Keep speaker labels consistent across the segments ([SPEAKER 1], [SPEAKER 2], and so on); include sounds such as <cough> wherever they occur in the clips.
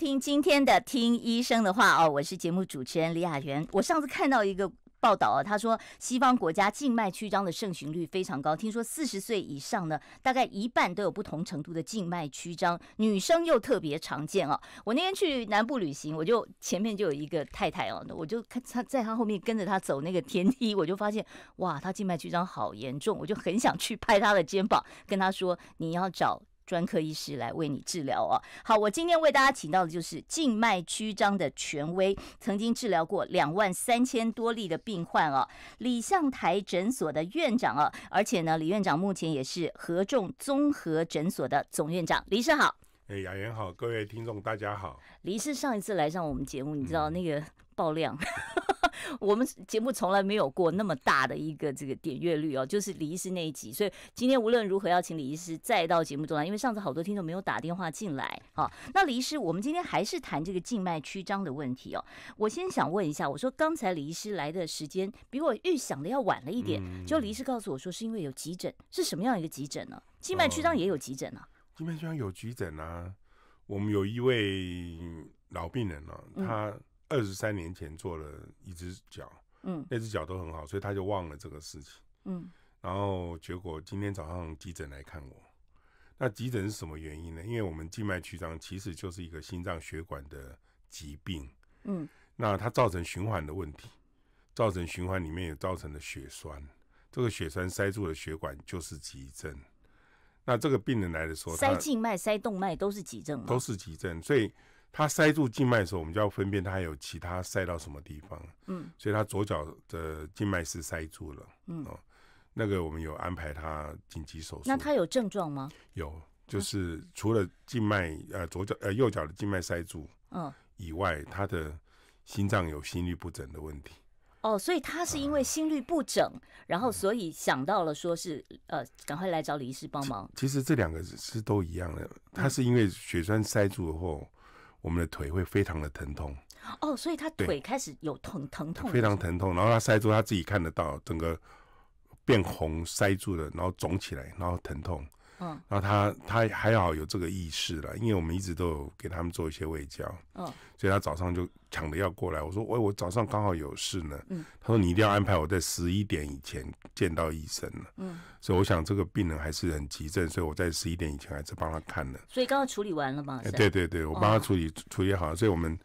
[SPEAKER 1] 听今天的听医生的话哦，我是节目主持人李雅媛。我上次看到一个报道啊，他说西方国家静脉曲张的盛行率非常高，听说四十岁以上呢，大概一半都有不同程度的静脉曲张，女生又特别常见啊。我那天去南部旅行，我就前面就有一个太太哦，我就看她在她后面跟着她走那个天梯，我就发现哇，她静脉曲张好严重，我就很想去拍她的肩膀，跟她说你要找。专科医师来为你治疗哦。好，我今天为大家请到的就是静脉曲张的权威，曾经治疗过两万三千多例的病患哦，李向台诊所的院长哦，而且呢，李院长目前也是合众综合诊所的总院长。李师好，
[SPEAKER 2] 哎，雅言好，各位听众大家好。
[SPEAKER 1] 李师上一次来上我们节目，你知道那个。爆量，<laughs> 我们节目从来没有过那么大的一个这个点阅率哦，就是李医师那一集，所以今天无论如何要请李医师再到节目中来，因为上次好多听众没有打电话进来。好，那李医师，我们今天还是谈这个静脉曲张的问题哦。我先想问一下，我说刚才李医师来的时间比我预想的要晚了一点，就李医师告诉我说是因为有急诊，是什么样一个急诊呢？静脉曲张也有急诊啊？
[SPEAKER 2] 静脉曲张有急诊啊，我们有一位老病人啊，他。二十三年前做了一只脚，嗯，那只脚都很好，所以他就忘了这个事情，嗯，然后结果今天早上急诊来看我，那急诊是什么原因呢？因为我们静脉曲张其实就是一个心脏血管的疾病，嗯，那它造成循环的问题，造成循环里面也造成了血栓，这个血栓塞住了血管就是急症。那这个病人来的时候塞静
[SPEAKER 1] 脉塞动脉都是急症吗？都
[SPEAKER 2] 是急症，所以。他塞住静脉的时候，我们就要分辨他有其他塞到什么地方。嗯，所以他左脚的静脉是塞住了。嗯，哦，那个我们有安排他紧急手术。那他
[SPEAKER 1] 有症状吗？
[SPEAKER 2] 有，就是除了静脉，呃，左脚、呃，右脚的静脉塞住，嗯，以外，他的心脏有心律不整的问题。
[SPEAKER 1] 哦，所以他是因为心律不整，然后所以想到了说是，呃，赶快来找李医师帮忙。
[SPEAKER 2] 其实这两个是都一样的，他是因为血栓塞住后。我们的腿会非常的疼痛，
[SPEAKER 1] 哦，所以他腿开始有疼疼痛，非常
[SPEAKER 2] 疼痛，然后他塞住，他自己看得到，整个变红塞住了，然后肿起来，然后疼痛。嗯，然后他他还好有这个意识了，因为我们一直都有给他们做一些胃交，嗯，所以他早上就抢着要过来。我说喂，我早上刚好有事呢，嗯，他说你一定要安排我在十一点以前见到医生呢。嗯，所以我想这个病人还是很急症，所以我在十一点以前还是帮他看了。
[SPEAKER 1] 所以刚刚处理完了吗？哎，对对对，我帮他处
[SPEAKER 2] 理处理好，所以我们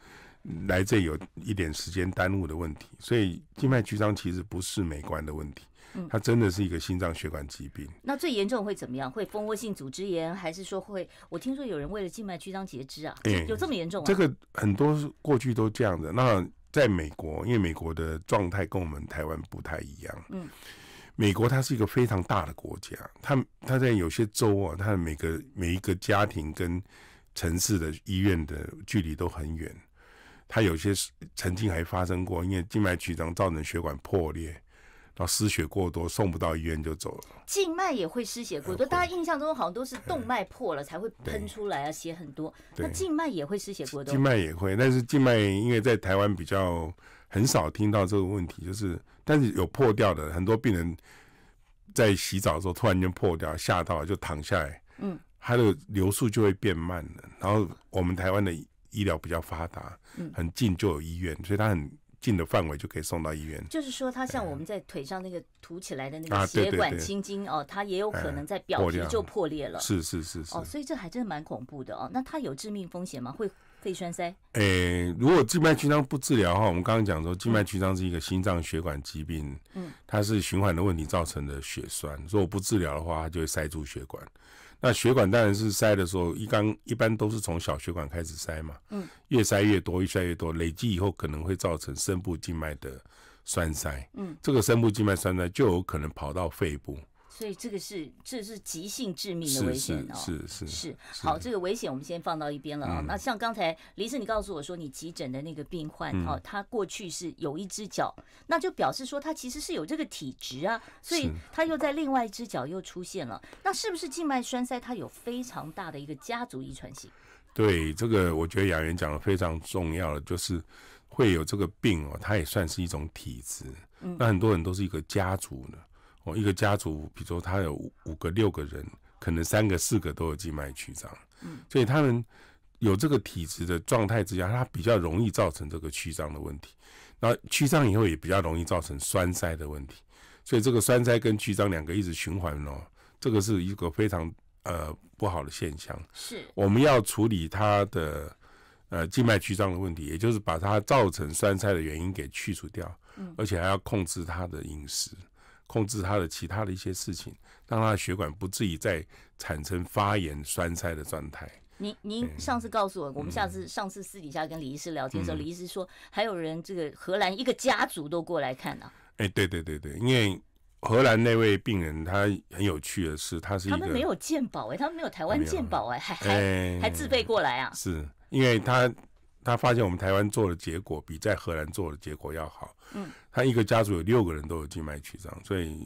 [SPEAKER 2] 来这有一点时间耽误的问题。所以静脉曲张其实不是美观的问题。它真的是一个心脏血管疾病。
[SPEAKER 1] 那最严重会怎么样？会蜂窝性组织炎，还是说会？我听说有人为了静脉曲张截肢啊，有这么严重？这个
[SPEAKER 2] 很多过去都这样的。那在美国，因为美国的状态跟我们台湾不太一样。嗯。美国它是一个非常大的国家，它它在有些州啊，它的每个每一个家庭跟城市的医院的距离都很远。它有些曾经还发生过，因为静脉曲张造成血管破裂。到失血过多，送不到医院就走了。
[SPEAKER 1] 静脉也会失血过多，大家印象中好像都是动脉破了才会喷出来啊，血很多。那静脉也会失血过多，静脉也
[SPEAKER 2] 会，但是静脉因为在台湾比较很少听到这个问题，就是但是有破掉的，很多病人在洗澡的时候突然间破掉，吓到就躺下来，嗯，它的流速就会变慢了。然后我们台湾的医疗比较发达，嗯，很近就有医院，所以他很。近的范围就可以送到医院，
[SPEAKER 1] 就是说，它像我们在腿上那个涂起来的那个血管青筋哦，它也有可能在表皮就破裂了。是是是是哦，所以这还真的蛮恐怖的哦。那它有致命风险吗？会肺栓塞？
[SPEAKER 2] 诶，如果静脉曲张不治疗的话，我们刚刚讲说，静脉曲张是一个心脏血管疾病，嗯，它是循环的问题造成的血栓。如果不治疗的话，它就会塞住血管。那血管当然是塞的时候，一刚一般都是从小血管开始塞嘛，嗯，越塞越多，越塞越多，累积以后可能会造成深部静脉的栓塞，嗯，这个深部静脉栓塞就有可能跑到肺部。
[SPEAKER 1] 所以这个是这是急性致命的危险哦，是是是，好，这个危险我们先放到一边了啊。那像刚才黎生，你告诉我说你急诊的那个病患哦，他过去是有一只脚，那就表示说他其实是有这个体质啊，所以他又在另外一只脚又出现了。那是不是静脉栓塞？它有非常大的一个家族遗传性？
[SPEAKER 2] 对，这个我觉得雅媛讲的非常重要的就是会有这个病哦，它也算是一种体质，那很多人都是一个家族的。哦，一个家族，比如说他有五个六个人，可能三个四个都有静脉曲张，嗯，所以他们有这个体质的状态之下，他比较容易造成这个曲张的问题。那曲张以后也比较容易造成栓塞的问题，所以这个栓塞跟曲张两个一直循环哦，这个是一个非常呃不好的现象。是，我们要处理他的呃静脉曲张的问题，也就是把它造成栓塞的原因给去除掉，嗯，而且还要控制他的饮食。控制他的其他的一些事情，让他的血管不至于再产生发炎、栓塞的状态。
[SPEAKER 1] 您您上次告诉我，我们下次上次私底下跟李医师聊天的时候，李医师说还有人这个荷兰一个家族都过来看呢。
[SPEAKER 2] 哎，对对对对，因为荷兰那位病人他很有趣的是，他是他们没有
[SPEAKER 1] 健保哎，他们没有台湾健保哎，还还
[SPEAKER 2] 还自备过来啊，是因为他。他发现我们台湾做的结果比在荷兰做的结果要好。嗯，他一个家族有六个人都有静脉曲张，所以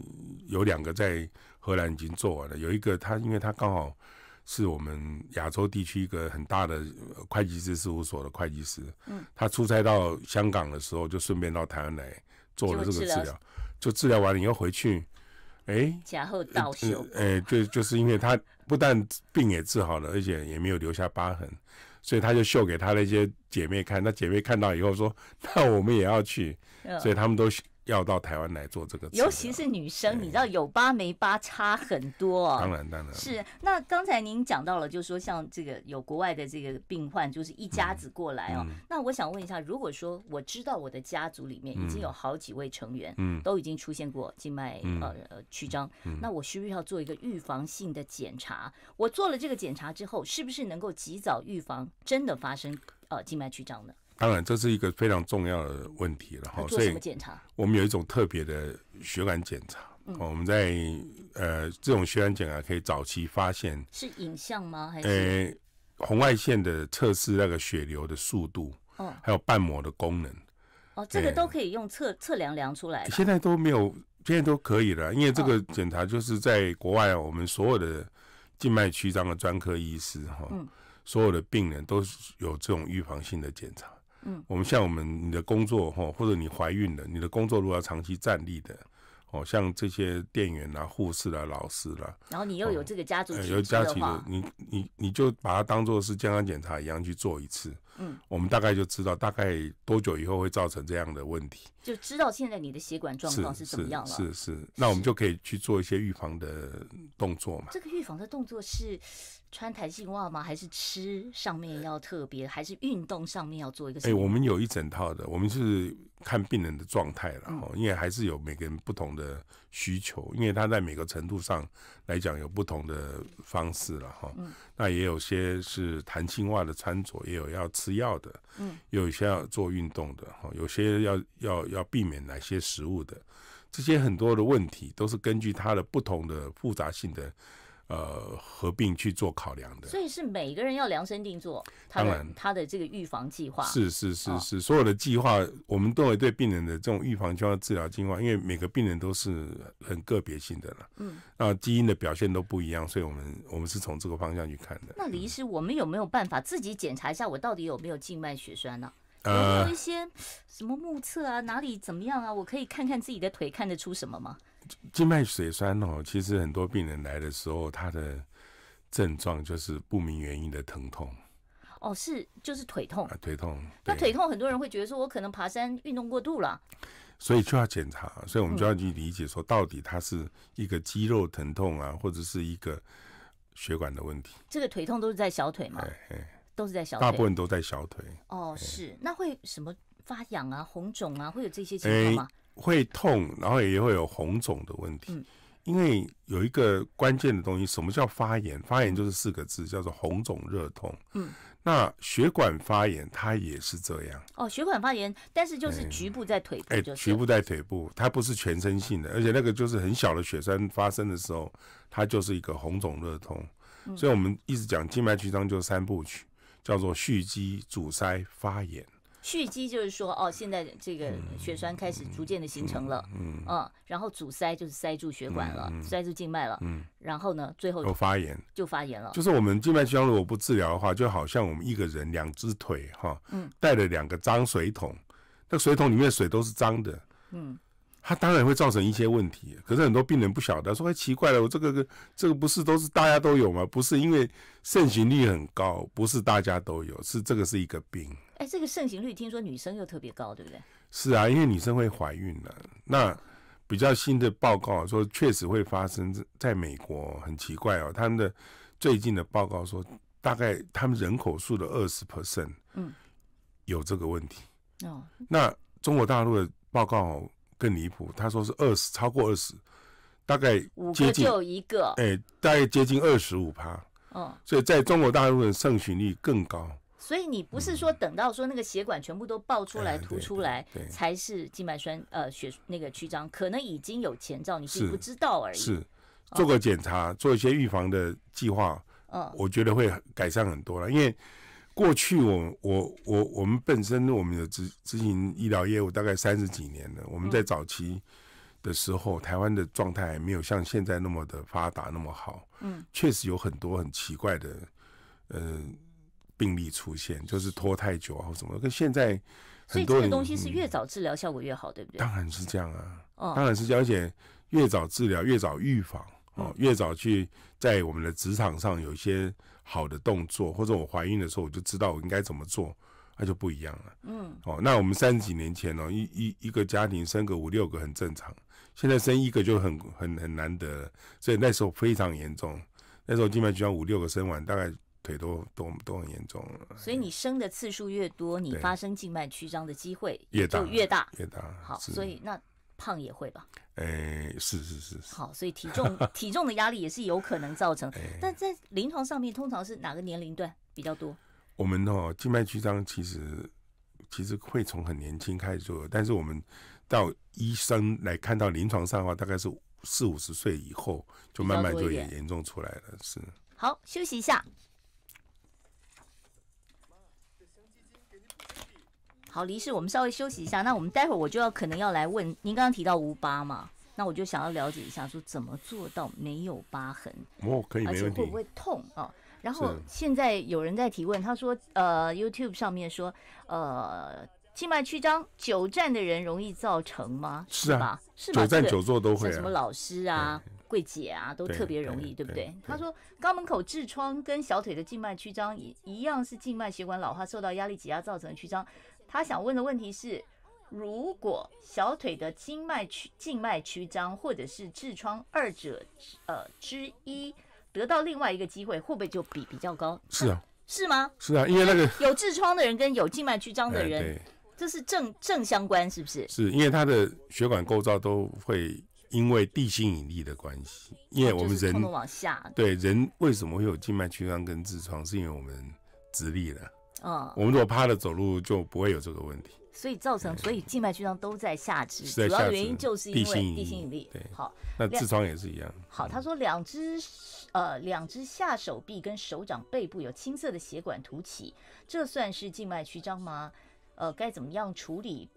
[SPEAKER 2] 有两个在荷兰已经做完了，有一个他因为他刚好是我们亚洲地区一个很大的会计师事务所的会计师。嗯，他出差到香港的时候就顺便到台湾来做了这个治疗，就治疗完了以后回去，哎，后倒哎，就就是因为他不但病也治好了，而且也没有留下疤痕。所以他就秀给他的一些姐妹看，那姐妹看到以后说：“ <laughs> 那我们也要去。”所以他们都。要到台湾来做这个，尤其
[SPEAKER 1] 是女生，你知道有疤没疤差很多。当然，当然，是。那刚才您讲到了，就是说像这个有国外的这个病患，就是一家子过来哦，那我想问一下，如果说我知道我的家族里面已经有好几位成员，嗯，都已经出现过静脉呃呃曲张，那我是不是要做一个预防性的检查？我做了这个检查之后，是不是能够及早预防真的发生呃静脉曲张呢？
[SPEAKER 2] 当然，这是一个非常重要的问题了。哈。所以检查？我们有一种特别的血管检查。嗯。我们在呃这种血管检查可以早期发现。是
[SPEAKER 1] 影像吗？还是？
[SPEAKER 2] 呃，红外线的测试那个血流的速度，哦，还有瓣膜的功能。
[SPEAKER 1] 哦，这个都可以用测测量量出来。
[SPEAKER 2] 现在都没有，现在都可以了，因为这个检查就是在国外，我们所有的静脉曲张的专科医师哈，所有的病人都是有这种预防性的检查。我们像我们你的工作哈，或者你怀孕了，你的工作如果要长期站立的。哦，像这些店员啦、护士啦、老师啦，
[SPEAKER 1] 然后你又有这个家族，有家族，你
[SPEAKER 2] 你你就把它当做是健康检查一样去做一次，嗯，我们大概就知道大概多久以后会造成这样的问题，
[SPEAKER 1] 就知道现在你的血管状况是怎么样了，是
[SPEAKER 2] 是，那我们就可以去做一些预防的动作嘛。
[SPEAKER 1] 这个预防的动作是穿弹性袜吗？还是吃上面要特别，还是运动上面要做一个？哎，我们
[SPEAKER 2] 有一整套的，我们是。看病人的状态了哈，因为还是有每个人不同的需求，因为他在每个程度上来讲有不同的方式了哈。那也有些是谈性化的餐桌，也有要吃药的，嗯，有一些要做运动的，哈，有些要要要避免哪些食物的，这些很多的问题都是根据他的不同的复杂性的。呃，合并去做考量
[SPEAKER 1] 的，所以是每个人要量身定做，当然他的这个预防计划是是是是，
[SPEAKER 2] 所有的计划我们都会对病人的这种预防计划、治疗计划，因为每个病人都是很个别性的了，嗯，那基因的表现都不一样，所以我们我们是从这个方向去看的。
[SPEAKER 1] 那李医师，我们有没有办法自己检查一下我到底有没有静脉血栓呢？有没有一些什么目测啊，哪里怎么样啊？我可以看看自己的腿，看得出什么吗？
[SPEAKER 2] 静脉血栓哦，其实很多病人来的时候，他的症状就是不明原因的疼痛。
[SPEAKER 1] 哦，是，就是腿痛。啊，腿痛。那腿痛，很多人会觉得说，我可能爬山运动过度了。
[SPEAKER 2] 所以就要检查，所以我们就要去理解说，到底它是一个肌肉疼痛啊，或者是一个血管的问题。
[SPEAKER 1] 这个腿痛都是在小腿嘛？哎，都是在小腿。大部分都
[SPEAKER 2] 在小腿。
[SPEAKER 1] 哦，是。那会什么发痒啊、红肿啊，会有这些情况吗？
[SPEAKER 2] 会痛，然后也会有红肿的问题。嗯，因为有一个关键的东西，什么叫发炎？发炎就是四个字，叫做红肿热痛。嗯，那血管发炎它也是这样。
[SPEAKER 1] 哦，血管发炎，但是就是局部在腿部。哎，局
[SPEAKER 2] 部在腿部，它不是全身性的，而且那个就是很小的血栓发生的时候，它就是一个红肿热痛。所以我们一直讲静脉曲张就是三部曲，叫做蓄积、阻塞、发炎。
[SPEAKER 1] 蓄积就是说，哦，现在这个血栓开始逐渐的形成了，嗯，嗯，然后阻塞就是塞住血管了，塞住静脉了，嗯，然后呢，最后就发炎，就发炎了。就是
[SPEAKER 2] 我们静脉曲张如果不治疗的话，就好像我们一个人两只腿哈，嗯，带了两个脏水桶，那个水桶里面水都是脏的，嗯。它当然会造成一些问题，可是很多病人不晓得说，哎，奇怪了，我这个个这个不是都是大家都有吗？不是因为盛行率很高，不是大家都有，是这个是一个病。
[SPEAKER 1] 哎，这个盛行率听说女生又特别高，对不对？
[SPEAKER 2] 是啊，因为女生会怀孕了。那比较新的报告说，确实会发生。在美国很奇怪哦，他们的最近的报告说，大概他们人口数的二十 percent，嗯，有这个问题。哦，那中国大陆的报告。更离谱，他说是二十，超过二十，大概五个就一个，哎，大概接近二十五趴，
[SPEAKER 1] 嗯，所以在中
[SPEAKER 2] 国大陆的盛行率更高。
[SPEAKER 1] 所以你不是说等到说那个血管全部都爆出来、凸出来才是静脉栓，呃，血那个曲张，可能已经有前兆，你是不知道而已。是，做个
[SPEAKER 2] 检查，做一些预防的计划，
[SPEAKER 1] 嗯，我觉得会
[SPEAKER 2] 改善很多了，因为。过去我我我我们本身我们有执执行医疗业务大概三十几年了。我们在早期的时候，台湾的状态没有像现在那么的发达那么好。嗯，确实有很多很奇怪的呃病例出现，就是拖太久啊什么。跟现在，所以这个东西是越
[SPEAKER 1] 早治疗效果越好，对不对？当
[SPEAKER 2] 然是这样啊，哦，当然是而且越早治疗越早预防。哦，越早去在我们的职场上有一些好的动作，或者我怀孕的时候我就知道我应该怎么做，那就不一样了。嗯，哦，那我们三十几年前哦，一一一个家庭生个五六个很正常，现在生一个就很很很难得，所以那时候非常严重。那时候静脉曲张五六个生完，大概腿都都都很严重。
[SPEAKER 1] 所以你生的次数越多，你发生静脉曲张的机会越大，越大，越大。好，所以那。胖也会吧？
[SPEAKER 2] 哎，是是是是。
[SPEAKER 1] 好，所以体重 <laughs> 体重的压力也是有可能造成。但在临床上面，通常是哪个年龄段比较多？
[SPEAKER 2] 我们哦，静脉曲张其实其实会从很年轻开始做，但是我们到医生来看到临床上的话，大概是四五十岁以后就慢慢就也严重出来了。是。
[SPEAKER 1] 好，休息一下。好，李世。我们稍微休息一下。那我们待会儿我就要可能要来问您，刚刚提到无疤嘛？那我就想要了解一下，说怎么做到没有疤痕？
[SPEAKER 2] 哦，可以没而且会不
[SPEAKER 1] 会痛啊？然后现在有人在提问，他说：“呃，YouTube 上面说，呃，静脉曲张久站的人容易造成吗？是
[SPEAKER 3] 吧？是吧？久站久坐都会。像什么老
[SPEAKER 1] 师啊、柜姐啊，都特别容易，对不对？”他说：“肛门口痔疮跟小腿的静脉曲张一一样，是静脉血管老化受到压力挤压造成的曲张。”他想问的问题是：如果小腿的经脉曲静脉曲张或者是痔疮，二者呃之一得到另外一个机会，会不会就比比较高？是啊？是吗？是啊，因为那个 <laughs> 有痔疮的人跟有静脉曲张的人，这是正正相关，是不是？
[SPEAKER 2] 是因为他的血管构造都会因为地心引力的关系，因为我们人往下对人为什么会有静脉曲张跟痔疮？是因为我们直立了。嗯，我们如果趴着走路就不会有这个问题，
[SPEAKER 1] 所以造成所以静脉曲张都在下肢，主要原因就是因为地心引力。对，好，那痔疮也是一样。好，他说两只呃两只下手臂跟手掌背部有青色的血管凸起，这算是静脉曲张吗？呃，该怎么样处理？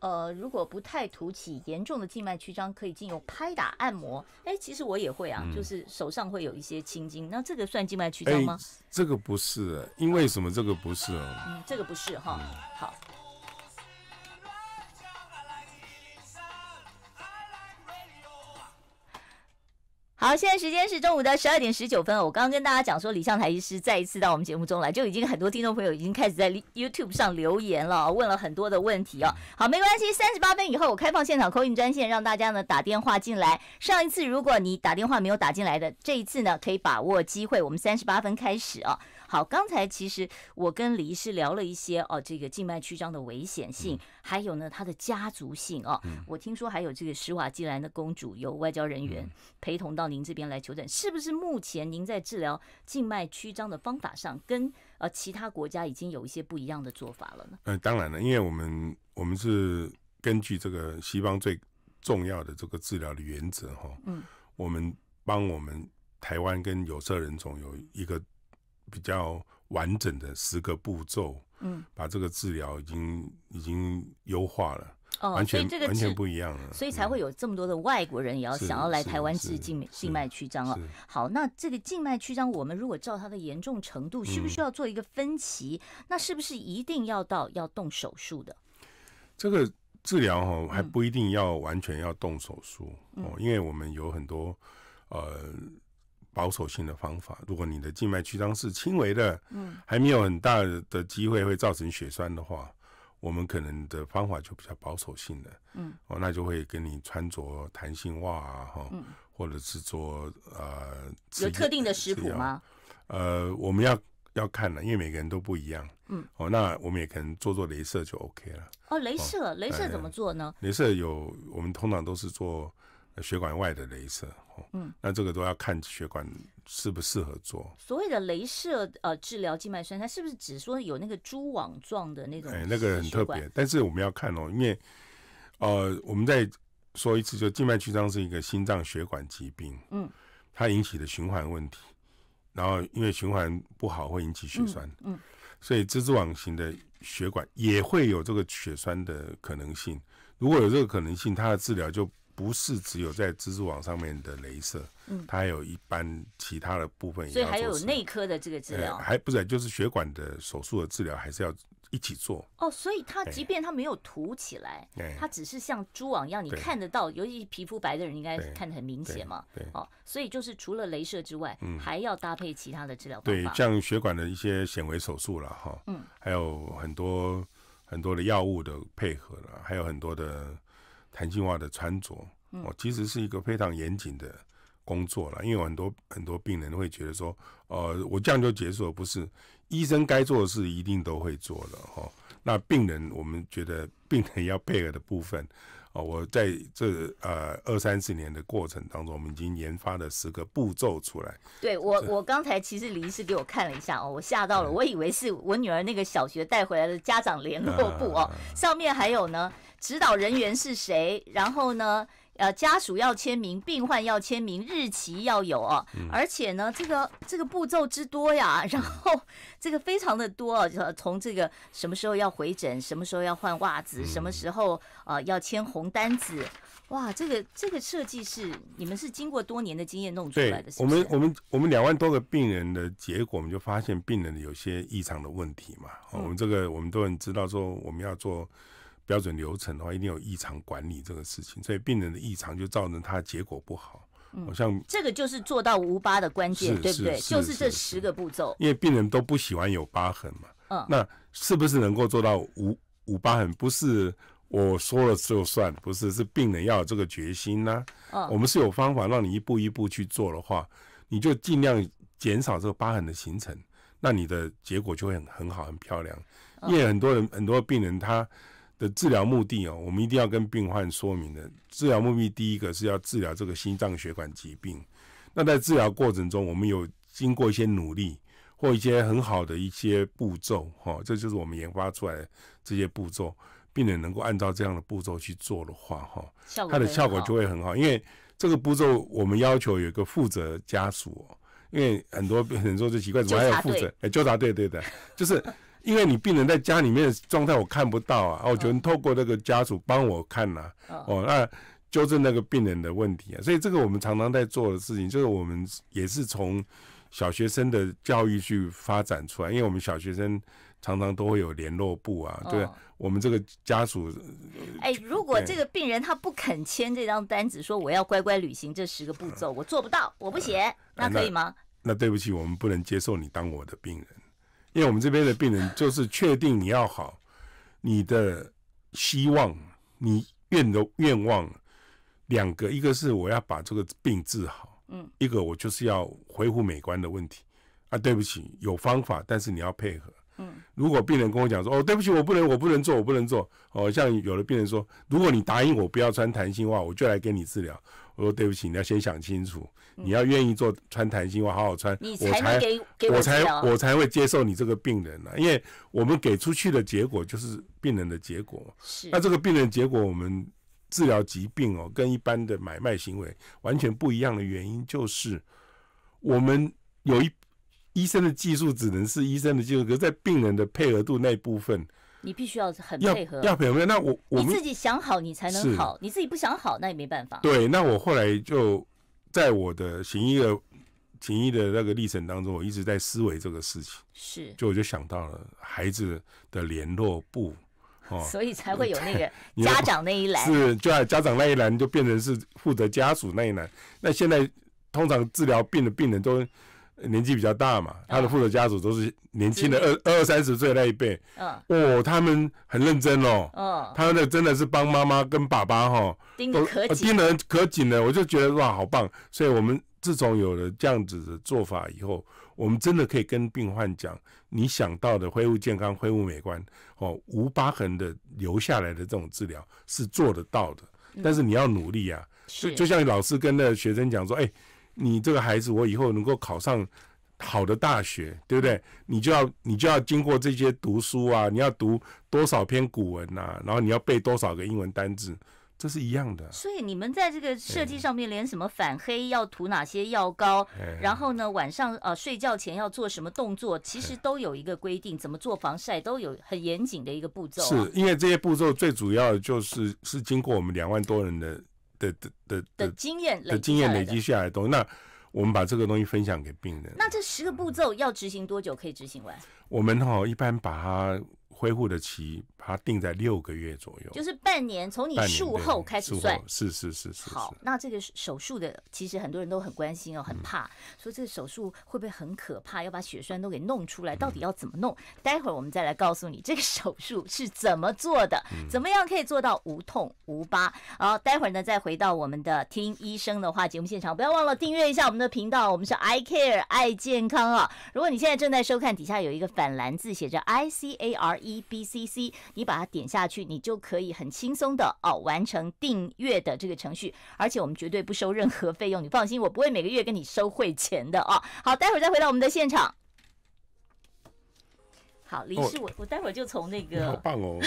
[SPEAKER 1] 呃，如果不太凸起，严重的静脉曲张可以进入拍打按摩。哎，其实我也会啊，就是手上会有一些青筋，那这个算静脉曲张吗？
[SPEAKER 2] 这个不是，因为什么？这个不是啊。
[SPEAKER 1] 嗯，这个不是哈。好。好，现在时间是中午的十二点十九分。我刚刚跟大家讲说，李向台医师再一次到我们节目中来，就已经很多听众朋友已经开始在 YouTube 上留言了，问了很多的问题哦。好，没关系，三十八分以后我开放现场扣印专线，让大家呢打电话进来。上一次如果你打电话没有打进来的，这一次呢可以把握机会，我们三十八分开始哦。好，刚才其实我跟李医师聊了一些哦，这个静脉曲张的危险性，还有呢它的家族性哦。我听说还有这个施瓦基兰的公主有外交人员陪同到您这边来求诊，是不是目前您在治疗静脉曲张的方法上跟呃其他国家已经有一些不一样的做法了呢？
[SPEAKER 2] 呃，当然了，因为我们我们是根据这个西方最重要的这个治疗的原则哈，嗯，我们帮我们台湾跟有色人种有一个。比较完整的十个步骤，嗯，把这个治疗已经已经优化了，哦，完全完全不一样了，所以
[SPEAKER 1] 才会有这么多的外国人也要想要来台湾治静脉静脉曲张了。好，那这个静脉曲张，我们如果照它的严重程度，需不需要做一个分期？那是不是一定要到要动手术的？
[SPEAKER 2] 这个治疗哈还不一定要完全要动手术哦，因为我们有很多呃。保守性的方法，如果你的静脉曲张是轻微的，嗯，还没有很大的机会会造成血栓的话，我们可能的方法就比较保守性的，嗯，哦，那就会跟你穿着弹性袜啊，哈，或者是做呃，有特定的食谱吗？呃，我们要要看的，因为每个人都不一样，嗯，哦，那我们也可能做做镭射就 OK 了。哦，镭射，镭射怎么做呢？镭射有，我们通常都是做。血管外的镭射，哦、嗯，那这个都要看血管适不适合做。
[SPEAKER 1] 所谓的镭射呃治疗静脉栓塞，是不是只说有那个蛛网状的那种？哎，那个很特别。但
[SPEAKER 2] 是我们要看哦，因为呃，我们再说一次，就静脉曲张是一个心脏血管疾病，嗯，它引起的循环问题，然后因为循环不好会引起血栓，嗯，所以蜘蛛网型的血管也会有这个血栓的可能性。如果有这个可能性，它的治疗就。不是只有在蜘蛛网上面的镭射，嗯，它还有一般其他的部分，所以还有内
[SPEAKER 1] 科的这个治疗，还
[SPEAKER 2] 不是就是血管的手术的治疗，还是要一起做
[SPEAKER 1] 哦。所以它即便它没有涂起来，它只是像蛛网一样，你看得到，尤其皮肤白的人应该看得很明显嘛。对，哦，所以就是除了镭射之外，嗯，还要搭配其他的治疗对，像
[SPEAKER 2] 血管的一些显微手术了哈，嗯，还有很多很多的药物的配合了，还有很多的。弹性化的穿着，哦，其实是一个非常严谨的工作了，因为很多很多病人会觉得说，呃，我这样就结束，了，不是医生该做的事一定都会做的哦。那病人，我们觉得病人要配合的部分，哦，我在这呃二三十年的过程当中，我们已经研发了十个步骤出来。
[SPEAKER 1] 对，我我刚才其实李医师给我看了一下哦，我吓到了，我以为是我女儿那个小学带回来的家长联络簿哦，上面还有呢。指导人员是谁？然后呢？呃，家属要签名，病患要签名，日期要有哦。而且呢，这个这个步骤之多呀，然后 <laughs> 这个非常的多啊，从这个什么时候要回诊，什么时候要换袜子，什么时候呃要签红单子，哇，这个这个设计是你们是经过多年的经验弄出来的。我们我
[SPEAKER 2] 们我们两万多个病人的结果，我们就发现病人有些异常的问题嘛。我们这个我们都很知道说，我们要做。标准流程的话，一定有异常管理这个事情，所以病人的异常就造成他结果不好。好像
[SPEAKER 1] 这个就是做到无疤的关键，对不对？就是这十个步骤，因
[SPEAKER 2] 为病人都不喜欢有疤痕嘛。嗯。那是不是能够做到无无疤痕？不是我说了就算，不是，是病人要有这个决心呢。嗯。我们是有方法让你一步一步去做的话，你就尽量减少这个疤痕的形成，那你的结果就会很很好、很漂亮。因为很多人很多病人他。的治疗目的哦，我们一定要跟病患说明的治疗目的。第一个是要治疗这个心脏血管疾病。那在治疗过程中，我们有经过一些努力或一些很好的一些步骤，哈，这就是我们研发出来这些步骤，病人能够按照这样的步骤去做的话，哈，
[SPEAKER 3] 它的效果就会
[SPEAKER 2] 很好。因为这个步骤我们要求有一个负责家属，因为很多病人说这奇怪，怎么还有负责？哎，纠察队，对的，就是。因为你病人在家里面的状态我看不到啊，我觉得透过那个家属帮我看呐，哦，那纠正那个病人的问题啊，所以这个我们常常在做的事情，就是我们也是从小学生的教育去发展出来，因为我们小学生常常都会有联络部啊，对我们这个家属。
[SPEAKER 1] 哎，如果这个病人他不肯签这张单子，说我要乖乖履行这十个步骤，我做不到，我不写，那可以吗？
[SPEAKER 2] 那对不起，我们不能接受你当我的病人。因为我们这边的病人就是确定你要好，你的希望、你愿的愿望，两个，一个是我要把这个病治好，嗯，一个我就是要恢复美观的问题。啊，对不起，有方法，但是你要配合。如果病人跟我讲说：“哦，对不起，我不能，我不能做，我不能做。”哦，像有的病人说：“如果你答应我不要穿弹性袜，我就来给你治疗。”我说：“对不起，你要先想清楚，你要愿意做穿弹性袜，好好穿，我才我才我才会接受你这个病人呢。因为我们给出去的结果就是病人的结果。是那这个病人结果，我们治疗疾病哦，跟一般的买卖行为完全不一样的原因就是我们有一。医生的技术只能是医生的技术，可是在病人的配合度那一部分，
[SPEAKER 1] 你必须要很配合。要配
[SPEAKER 2] 合，那我我自己
[SPEAKER 1] 想好，你才能好。你自己不想好，那也没办法。对，
[SPEAKER 2] 那我后来就在我的行医的行医的那个历程当中，我一直在思维这个事情。是，就我就想到了孩子的联络部哦，所
[SPEAKER 1] 以才会有那个 <laughs> 家长那一栏。是，
[SPEAKER 2] 就家长那一栏就变成是负责家属那一栏。那现在通常治疗病的病人都。年纪比较大嘛，他的负责家属都是年轻的二二三十岁那一辈。嗯，他们很认真哦。嗯，他们真的是帮妈妈跟爸爸哈，盯盯得可紧了。我就觉得哇，好棒！所以我们自从有了这样子的做法以后，我们真的可以跟病患讲，你想到的恢复健康、恢复美观，哦，无疤痕的留下来的这种治疗是做得到的。但是你要努力啊，就就像老师跟那個学生讲说，哎。你这个孩子，我以后能够考上好的大学，对不对？你就要你就要经过这些读书啊，你要读多少篇古文呐，然后你要背多少个英文单字。这是一样的。
[SPEAKER 1] 所以你们在这个设计上面，连什么反黑要涂哪些药膏，然后呢晚上啊睡觉前要做什么动作，其实都有一个规定，怎么做防晒都有很严谨的一个步骤。是因
[SPEAKER 2] 为这些步骤最主要就是是经过我们两万多人的。的的的的经验的经验累积下来的东西。那我们把这个东西分享给病人。那
[SPEAKER 1] 这十个步骤要执行多久可以执行完？
[SPEAKER 2] 我们哈一般把它恢复的期。它定在六个月左右，就是
[SPEAKER 1] 半年，从你术后开始算。
[SPEAKER 2] 是是是是。好，
[SPEAKER 1] 那这个手术的其实很多人都很关心哦，很怕，说这手术会不会很可怕？要把血栓都给弄出来，到底要怎么弄？待会儿我们再来告诉你这个手术是怎么做的，<laughs> 怎么样可以做到无痛无疤。好，待会儿呢再回到我们的听医生的话节目现场，不要忘了订阅一下我们的频道，我们是 I Care 爱健康啊！如果你现在正在收看，底下有一个反蓝字写着 I C A R E B C C。你把它点下去，你就可以很轻松的哦完成订阅的这个程序，而且我们绝对不收任何费用，你放心，我不会每个月跟你收会钱的哦。好，待会儿再回到我们的现场。好，李师，我我待会儿就从那个。好
[SPEAKER 2] 棒哦，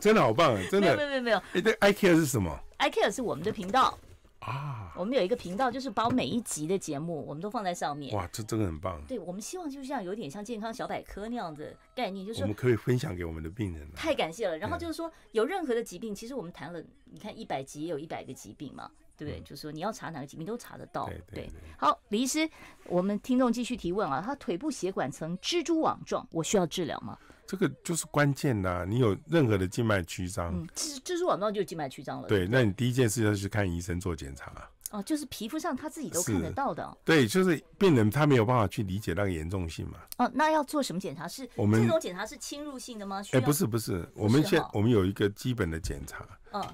[SPEAKER 2] 真的好棒，真的。<laughs> 没有没有没有，哎，这 I Care 是什么
[SPEAKER 1] ？I Care 是我们的频道。啊，我们有一个频道，就是把每一集的节目我们都放在上面。哇，
[SPEAKER 2] 这真的很棒。对，
[SPEAKER 1] 我们希望就像有点像健康小百科那样的概念，就是我们
[SPEAKER 2] 可以分享给我们的病人。
[SPEAKER 1] 太感谢了。然后就是说，有任何的疾病，其实我们谈了，你看一百集也有一百个疾病嘛，对不对？就是说你要查哪个疾病都查得到。对对对。好，李医师，我们听众继续提问啊，他腿部血管呈蜘蛛网状，我需要治疗吗？这个就是关
[SPEAKER 2] 键呐，你有任何的静脉曲张，
[SPEAKER 1] 蜘蜘蛛网状就有静脉曲张了。对，
[SPEAKER 2] 那你第一件事要去看医生做检查。
[SPEAKER 1] 哦，就是皮肤上他自己都看得到的。
[SPEAKER 2] 对，就是病人他没有办法去理解那个严重性嘛。
[SPEAKER 1] 哦，那要做什么检查？是？我们这种检查是侵入性的吗？哎，不是不
[SPEAKER 2] 是，我们先我们有一个基本的检查，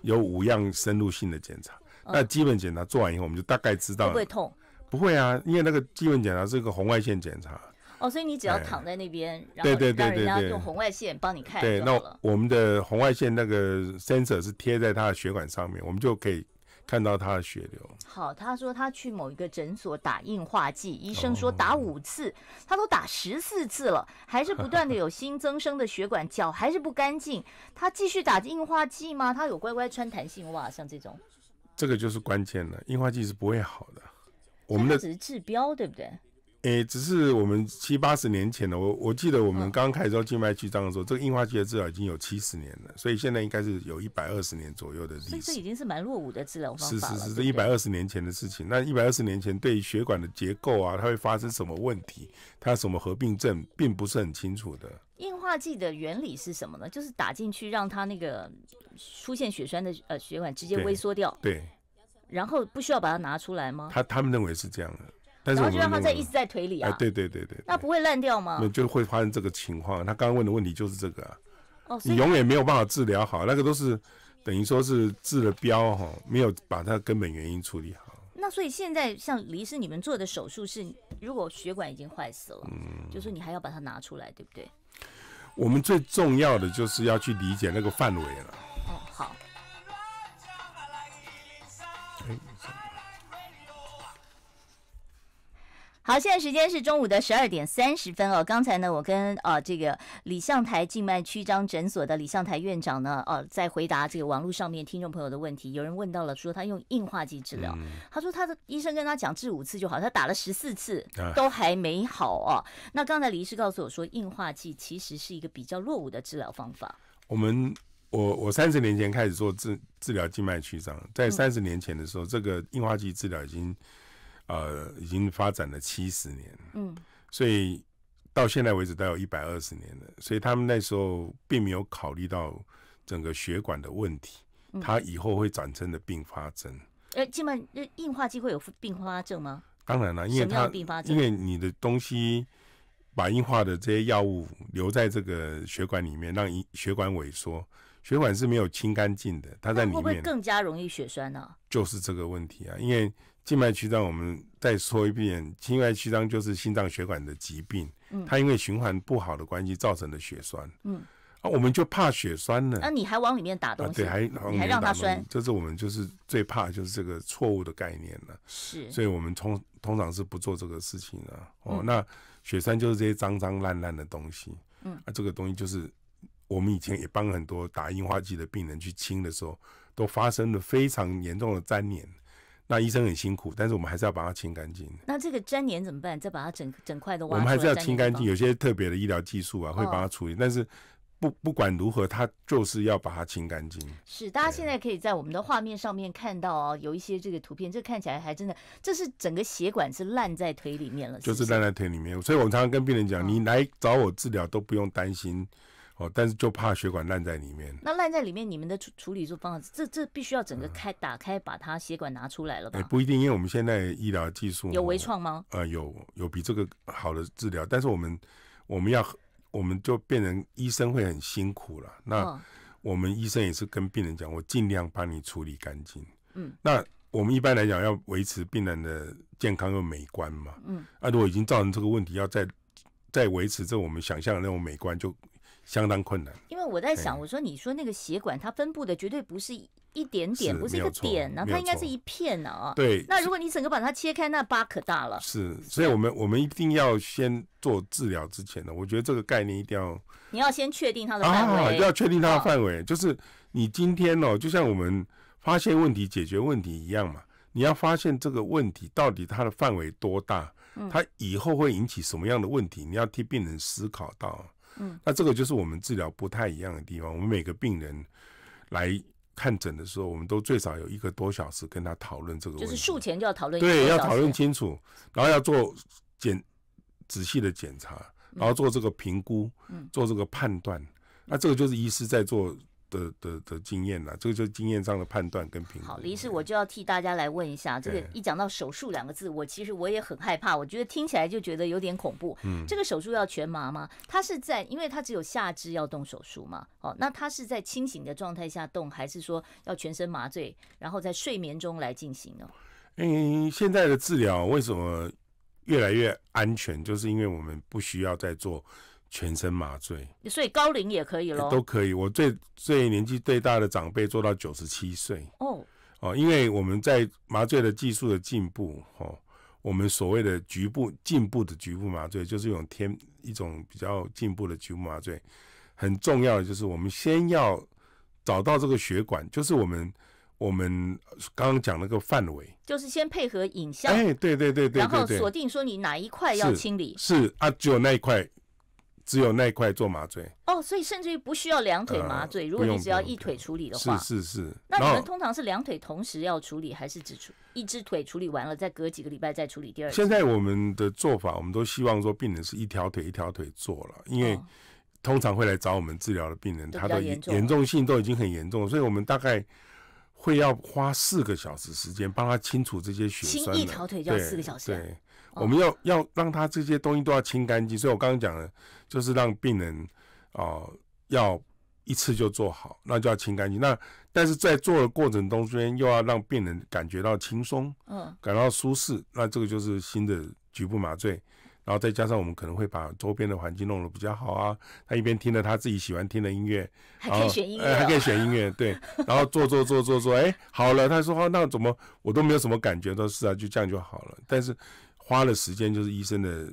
[SPEAKER 2] 有五样深入性的检查。那基本检查做完以后，我们就大概知道。会痛？不会啊，因为那个基本检查是一个红外线检查。
[SPEAKER 1] 哦，所以你只要躺在那边，然后对对对，让人家用红外线帮你看。对，那
[SPEAKER 2] 我们的红外线那个 sensor 是贴在他的血管上面，我们就可以看到他的血流。
[SPEAKER 1] 好，他说他去某一个诊所打硬化剂，医生说打五次，他都打十四次了，还是不断的有新增生的血管，脚还是不干净。他继续打硬化剂吗？他有乖乖穿弹性袜，像这种？
[SPEAKER 2] 这个就是关键了，硬化剂是不会好的。我们的只是
[SPEAKER 1] 治标，对不对？
[SPEAKER 2] 诶，只是我们七八十年前的我，我记得我们刚开始做静脉曲张的时候，这个硬化剂的治疗已经有七十年了，所以现在应该是有一百二十年左右的历史。所
[SPEAKER 1] 以这已经是蛮落伍的治疗方法是是是，这一百二
[SPEAKER 2] 十年前的事情，那一百二十年前对血管的结构啊，它会发生什么问题，它什么合并症，并不是很清楚的。
[SPEAKER 1] 硬化剂的原理是什么呢？就是打进去让它那个出现血栓的呃血管直接微缩掉，对，然后不需要把它拿出来吗？
[SPEAKER 2] 他他们认为是这样的。然后让他在一直
[SPEAKER 1] 在腿里啊，对对对对，那不会烂掉吗？那
[SPEAKER 2] 就会发生这个情况。他刚刚问的问题就是这个，你永远没有办法治疗好，那个都是等于说是治了标哈，没有把它根本原因处理好。
[SPEAKER 1] 那所以现在像离世，你们做的手术是，如果血管已经坏死了，嗯，就是你还要把它拿出来，对不对？
[SPEAKER 2] 我们最重要的就是要去理解那个范围了。
[SPEAKER 1] 好，现在时间是中午的十二点三十分哦。刚才呢，我跟啊这个李相台静脉曲张诊所的李相台院长呢，哦，在回答这个网络上面听众朋友的问题。有人问到了，说他用硬化剂治疗，他说他的医生跟他讲治五次就好，他打了十四次都还没好啊。那刚才李医师告诉我说，硬化剂其实是一个比较落伍的治疗方法。
[SPEAKER 2] 我们我我三十年前开始做治治疗静脉曲张，在三十年前的时候，这个硬化剂治疗已经。呃，已经发展了七十年，嗯，所以到现在为止都有一百二十年了，所以他们那时候并没有考虑到整个血管的问题，它以后会产生的并发症。
[SPEAKER 1] 哎，静脉硬化剂会有并发症吗？
[SPEAKER 2] 当然了，因为它症，因为你的东西把硬化的这些药物留在这个血管里面，让血管萎缩，血管是没有清干净的，它在里面
[SPEAKER 1] 更加容易血栓呢。
[SPEAKER 2] 就是这个问题啊，因为。静脉曲张，我们再说一遍，静脉曲张就是心脏血管的疾病。嗯。它因为循环不好的关系造成的血栓。嗯。啊，我们就怕血栓呢。那你
[SPEAKER 1] 还往里面打东西？对，还还让它栓。
[SPEAKER 2] 这是我们就是最怕就是这个错误的概念了。是。所以我们通通常是不做这个事情的。哦。那血栓就是这些脏脏烂烂的东西。嗯。啊，这个东西就是我们以前也帮很多打硬化剂的病人去清的时候，都发生了非常严重的粘连。那医生很辛苦，但是我们还是要把它清干净。
[SPEAKER 1] 那这个粘连怎么办？再把它整整块的。我们还是要清干净。有些
[SPEAKER 2] 特别的医疗技术啊，会帮它处理。但是不不管如何，它就是要把它清干净。
[SPEAKER 1] 是，大家现在可以在我们的画面上面看到哦，有一些这个图片，这看起来还真的，这是整个血管是烂在腿里面了，就是
[SPEAKER 2] 烂在腿里面。所以我常常跟病人讲，你来找我治疗都不用担心。但是就怕血管烂在里面。
[SPEAKER 1] 那烂在里面，你们的处处理术方法，这这必须要整个开打开，把它血管拿出来了吧？哎，
[SPEAKER 2] 不一定，因为我们现在医疗技术有微创吗？呃，有有比这个好的治疗，但是我们我们要我们就变成医生会很辛苦了。那我们医生也是跟病人讲，我尽量帮你处理干净。嗯，那我们一般来讲要维持病人的健康又美观嘛。嗯，啊，如果已经造成这个问题，要再再维持这我们想象的那种美观就。相当困难，
[SPEAKER 1] 因为我在想，我说你说那个血管它分布的绝对不是一点点，不是一个点呢，它应该是一片呢啊。对，那如果你整个把它切开，那疤可大了。
[SPEAKER 2] 是，所以我们我们一定要先做治疗之前呢，我觉得这个概念一定要。
[SPEAKER 1] 你要先确定它的范围，要确定它的范
[SPEAKER 2] 围，就是你今天哦，就像我们发现问题、解决问题一样嘛，你要发现这个问题到底它的范围多大，它以后会引起什么样的问题，你要替病人思考到。嗯，那这个就是我们治疗不太一样的地方。我们每个病人来看诊的时候，我们都最少有一个多小时跟他讨论这个问题。就是术
[SPEAKER 1] 前就要讨论，对，要讨论
[SPEAKER 2] 清楚，然后要做检仔细的检查，然后做这个评估，做这个判断。那这个就是医师在做。的的的经验啦，这个就是经验上的判断跟评估。好，
[SPEAKER 1] 于是我就要替大家来问一下，这个一讲到手术两个字，我其实我也很害怕，我觉得听起来就觉得有点恐怖。嗯，这个手术要全麻吗？它是在，因为它只有下肢要动手术嘛。哦，那它是在清醒的状态下动，还是说要全身麻醉，然后在睡眠中来进行呢？
[SPEAKER 2] 嗯，现在的治疗为什么越来越安全，就是因为我们不需要再做。全身麻醉，
[SPEAKER 1] 所以高龄也可以喽，都
[SPEAKER 2] 可以。我最最年纪最大的长辈做到九十七岁。哦哦，因为我们在麻醉的技术的进步，哦，我们所谓的局部进步的局部麻醉，就是用天一种比较进步的局部麻醉。很重要的就是我们先要找到这个血管，就是我们我们刚刚讲那个范围，
[SPEAKER 1] 就是先配合影像，哎，
[SPEAKER 2] 对对对对，然后锁
[SPEAKER 1] 定说你哪一块要清理，
[SPEAKER 2] 是啊，只有那一块。只有那一块做麻醉
[SPEAKER 1] 哦，所以甚至于不需要两腿麻醉。如果你只要一腿处理的话，是是
[SPEAKER 2] 是。那你们
[SPEAKER 1] 通常是两腿同时要处理，还是只处一只腿处理完了，再隔几个礼拜再处理第二？现在
[SPEAKER 2] 我们的做法，我们都希望说病人是一条腿一条腿做了，因为通常会来找我们治疗的病人，他的严重性都已经很严重，所以我们大概会要花四个小时时间帮他清除这些血。清一条腿就要四个小时。对。我们要要让他这些东西都要清干净，所以我刚刚讲的，就是让病人啊要一次就做好，那就要清干净。那但是在做的过程中间，又要让病人感觉到轻松，嗯，感到舒适。那这个就是新的局部麻醉，然后再加上我们可能会把周边的环境弄得比较好啊。他一边听着他自己喜欢听的音乐，还可以选音乐，还可以选音乐，对。<laughs> 然后做做做做做，哎，好了，他说那怎么我都没有什么感觉，都是啊，就这样就好了。但是。花了时间就是医生的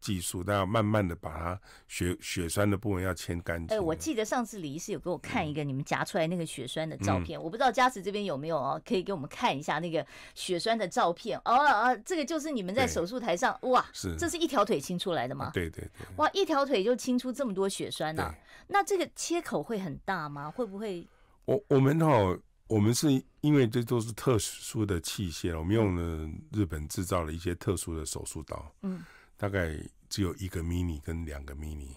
[SPEAKER 2] 技术，要慢慢的把它血血栓的部分要清干净。哎，
[SPEAKER 1] 我记得上次李医师有给我看一个你们夹出来那个血栓的照片，我不知道嘉慈这边有没有哦，可以给我们看一下那个血栓的照片。哦哦，这个就是你们在手术台上，哇，是这是一条腿清出来的吗？对对对，哇，一条腿就清出这么多血栓呢？那这个切口会很大吗？会不会？
[SPEAKER 2] 我我们哦。我们是因为这都是特殊的器械，我们用了日本制造了一些特殊的手术刀，嗯，大概只有一个 mini 跟两个 mini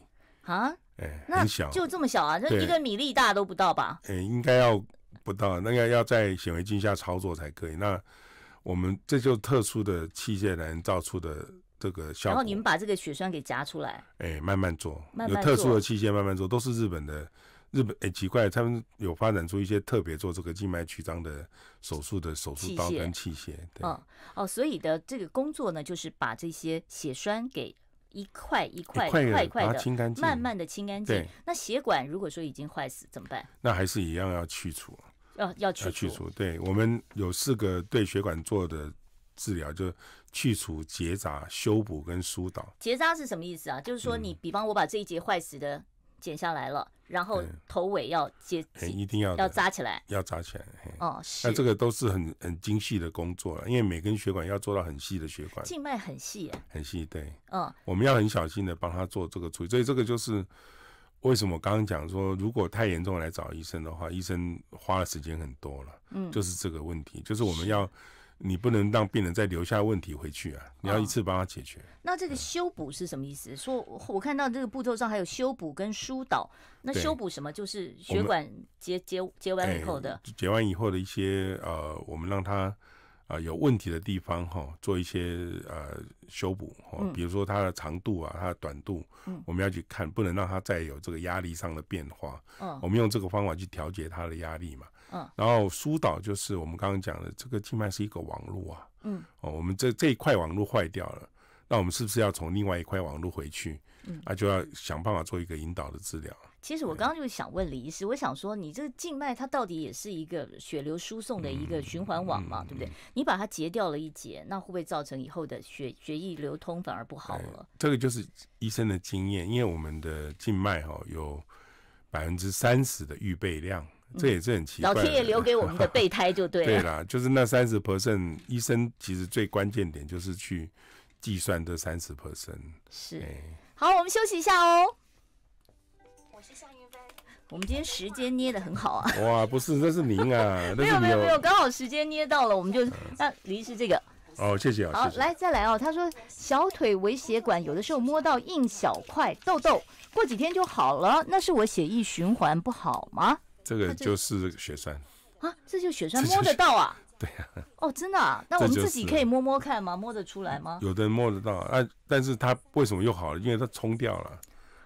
[SPEAKER 2] 啊，哎，很小，就
[SPEAKER 1] 这么小啊，这一个米粒大都不到吧？
[SPEAKER 2] 哎，应该要不到，那个要在显微镜下操作才可以。那我们这就特殊的器械能造出的这个效果，然后你
[SPEAKER 1] 们把这个血栓给夹出来，
[SPEAKER 2] 哎，慢慢做，有特殊的器械慢慢做，都是日本的。日本哎，奇怪，他们有发展出一些特别做这个静脉曲张的手术的手术刀跟器械。
[SPEAKER 1] 哦哦，所以的这个工作呢，就是把这些血栓给一块一块块块的慢慢的清干净。那血管如果说已经坏死怎么办？
[SPEAKER 2] 那还是一样要去除。要要去除。去除，对我们有四个对血管做的治疗，就去除、结扎、修补跟疏导。
[SPEAKER 1] 结扎是什么意思啊？就是说你，比方我把这一节坏死的。剪下来了，然后头尾要接，
[SPEAKER 2] 一定要要扎起来，要扎起来。哦，是。那这个都是很很精细的工作了，因为每根血管要做到很细的血管，静
[SPEAKER 1] 脉很细，很细。对，嗯，
[SPEAKER 2] 我们要很小心的帮他做这个处理。所以这个就是为什么我刚刚讲说，如果太严重来找医生的话，医生花的时间很多了。嗯，就是这个问题，就是我们要。你不能让病人再留下问题回去啊！你要一次帮他解决。
[SPEAKER 1] 那这个修补是什么意思？说我看到这个步骤上还有修补跟疏导。那修补什么？就是血管结结结完以后的。
[SPEAKER 2] 结完以后的一些呃，我们让他啊有问题的地方哈，做一些呃修补哈。比如说它的长度啊，它的短度，嗯，我们要去看，不能让它再有这个压力上的变化。嗯，我们用这个方法去调节它的压力嘛。然后疏导就是我们刚刚讲的，这个静脉是一个网络啊。嗯。哦，我们这这一块网络坏掉了，那我们是不是要从另外一块网络回去？嗯。那就要想办法做一个引导的治疗。
[SPEAKER 1] 其实我刚刚就是想问李医师，我想说，你这个静脉它到底也是一个血流输送的一个循环网嘛，对不对？你把它截掉了一截，那会不会造成以后的血血液流通反而不好了？
[SPEAKER 2] 这个就是医生的经验，因为我们的静脉哈有百分之三十的预备量。这也是很奇怪。老天爷留给我们的备胎就对了。对啦，就是那三十 percent，医生其实最关键点就是去计算这三十 percent。
[SPEAKER 1] 是。好，我们休息一下哦。我是夏云飞，我们今天时间捏的很好啊。
[SPEAKER 2] 哇，不是，那是您啊。<laughs> 没有没有没有，刚
[SPEAKER 1] 好时间捏到了，我们就那离是这个。
[SPEAKER 2] 哦，谢谢啊，谢谢。
[SPEAKER 1] 来再来哦，他说小腿微血管有的时候摸到硬小块痘痘，过几天就好了，那是我血液循环不好吗？
[SPEAKER 2] 这个就是血栓
[SPEAKER 1] 啊！这就血栓摸得到啊？<laughs> 对啊。哦，真的？啊？那我们自己可以摸摸看吗？摸得出来吗？
[SPEAKER 2] 有的人摸得到，啊，但是他为什么又好了？因为他冲掉了，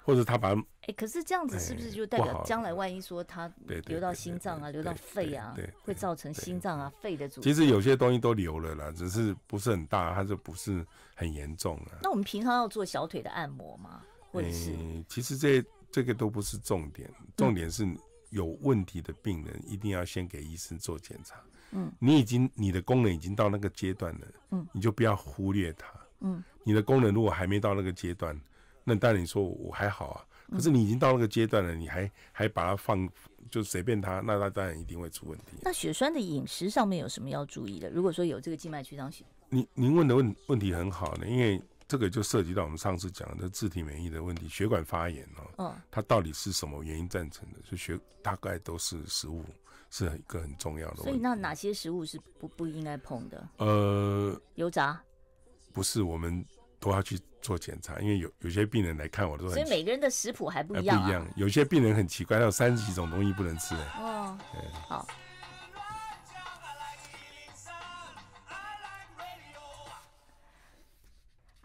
[SPEAKER 2] 或者他把。
[SPEAKER 1] 哎，可是这样子是不是就代表将来万一说他流到心脏啊，流到肺啊，对，会造成心脏啊、肺的阻？其实
[SPEAKER 2] 有些东西都流了啦，只是不是很大，它就不是很严重了。
[SPEAKER 1] 那我们平常要做小腿的按摩吗？或者是？
[SPEAKER 2] 其实这这个都不是重点，重点是。有问题的病人一定要先给医生做检查。嗯，你已经你的功能已经到那个阶段了，嗯，你就不要忽略它。嗯，你的功能如果还没到那个阶段，那当然你说我还好啊。可是你已经到那个阶段了，你还还把它放就随便它，那那当然一定会出问题。
[SPEAKER 1] 那血栓的饮食上面有什么要注意的？如果说有这个静脉曲张血，
[SPEAKER 2] 您您问的问问题很好呢，因为。这个就涉及到我们上次讲的自体免疫的问题，血管发炎哦，嗯，它到底是什么原因造成的以血大概都是食物，是一个很重要的问题。所以
[SPEAKER 1] 那哪些食物是不不应该碰的？
[SPEAKER 2] 呃，油炸不是，我们都要去做检查，因为有有些病人来看我，所以
[SPEAKER 1] 每个人的食谱还不一样。不一样，
[SPEAKER 2] 有些病人很奇怪，他有三十几种东西不能吃
[SPEAKER 1] 哦，好。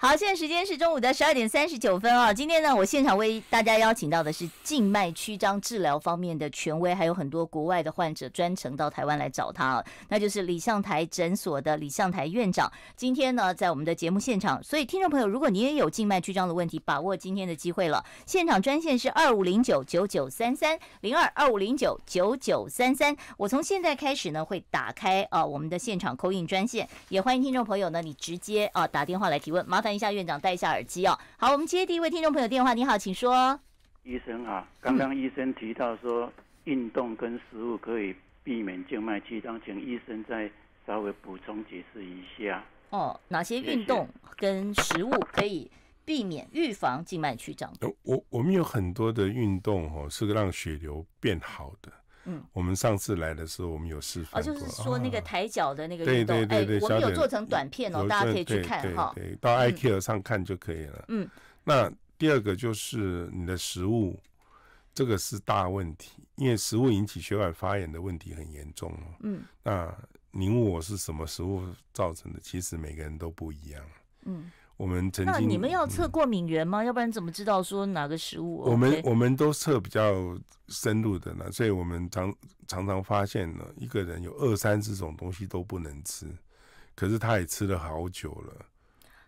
[SPEAKER 1] 好，现在时间是中午的十二点三十九分啊。今天呢，我现场为大家邀请到的是静脉曲张治疗方面的权威，还有很多国外的患者专程到台湾来找他，<laughs> 那就是李相台诊所的李相台院长。今天呢，在我们的节目现场，所以听众朋友，如果你也有静脉曲张的问题，把握今天的机会了。现场专线是二五零九九九三三零二二五零九九九三三。我从现在开始呢，会打开啊我们的现场扣印专线，也欢迎听众朋友呢，你直接啊打电话来提问，麻烦。一下院长戴一下耳机哦。好，我们接第一位听众朋友电话。你好，请说。
[SPEAKER 3] 医生啊，刚刚医生提到说运动跟食物可以避免静脉曲张，请医生再稍微补充解释一下。
[SPEAKER 1] 哦，哪些运动跟食物可以避免预防静脉曲张？
[SPEAKER 2] 我我们有很多的运动哦，是让血流变好的。嗯，我们上次来的时候，我们有示范就是说那个
[SPEAKER 1] 抬脚的那个运动，对，我们有做成短片哦，大家可以去看哈，
[SPEAKER 2] 到 iQ 上看就可以了。嗯，那第二个就是你的食物，这个是大问题，因为食物引起血管发炎的问题很严重哦。嗯，那你问我是什么食物造成的，其实每个人都不一样。嗯。我们曾经那你们要测
[SPEAKER 1] 过敏源吗？要不然怎么知道说哪个食物？我们我
[SPEAKER 2] 们都测比较深入的呢，所以我们常常常发现了一个人有二三十种东西都不能吃，可是他也吃了好久了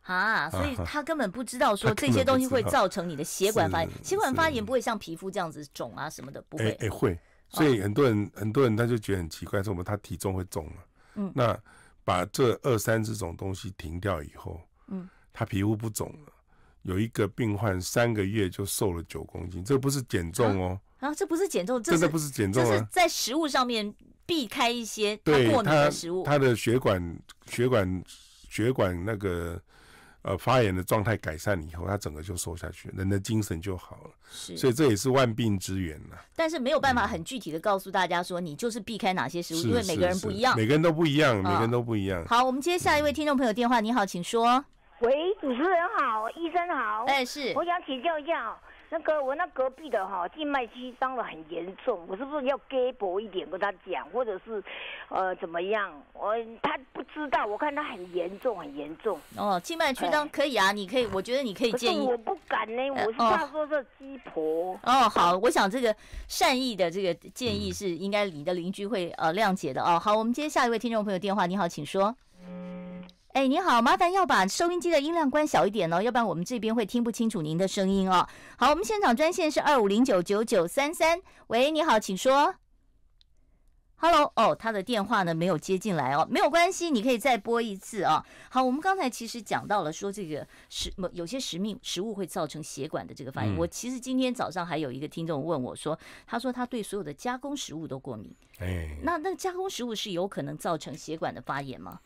[SPEAKER 1] 啊，所以他根本不知道说这些东西会造成你的血管发血管发炎，不会像皮肤这样子肿啊什么的，不会，哎会，所以很多
[SPEAKER 2] 人很多人他就觉得很奇怪，说我们他体重会重了？嗯，那把这二三十种东西停掉以后，嗯。他皮肤不肿了。有一个病患三个月就瘦了九公斤，这不是减重哦。
[SPEAKER 1] 啊，这不是减重，真的不是减重啊！这是在食物上面避开一些过敏的食物。他
[SPEAKER 2] 的血管、血管、血管那个呃发炎的状态改善以后，他整个就瘦下去，人的精神就好了。
[SPEAKER 1] 是，所以这也
[SPEAKER 2] 是万病之源呐。
[SPEAKER 1] 但是没有办法很具体的告诉大家说，你就是避开哪些食物，因为每个人不一样，每个
[SPEAKER 2] 人都不一样，每个人都
[SPEAKER 1] 不一样。好，我们接下一位听众朋友电话。你好，请说。喂，主持人好，医生好，哎，是，我想请教一下，那个我那隔壁的哈，静脉曲张了很严
[SPEAKER 3] 重，我是不是要给薄一点跟他讲，或者是，呃，怎么样？我他不知道，我看他很严重，很严重。
[SPEAKER 1] 哦，静脉曲张可以啊，你可以，我觉得你可以建议。我不
[SPEAKER 3] 敢呢，我是怕说这鸡婆。
[SPEAKER 1] 哦，好，我想这个善意的这个建议是应该你的邻居会呃谅解的哦。好，我们接下一位听众朋友电话，你好，请说。哎，你好，麻烦要把收音机的音量关小一点哦，要不然我们这边会听不清楚您的声音哦。好，我们现场专线是二五零九九九三三。喂，你好，请说。Hello，哦，他的电话呢没有接进来哦，没有关系，你可以再拨一次啊。好，我们刚才其实讲到了说这个食某些食命食物会造成血管的这个反应。我其实今天早上还有一个听众问我说，他说他对所有的加工食物都过敏，哎，那那加工食物是有可能造成血管的发炎吗？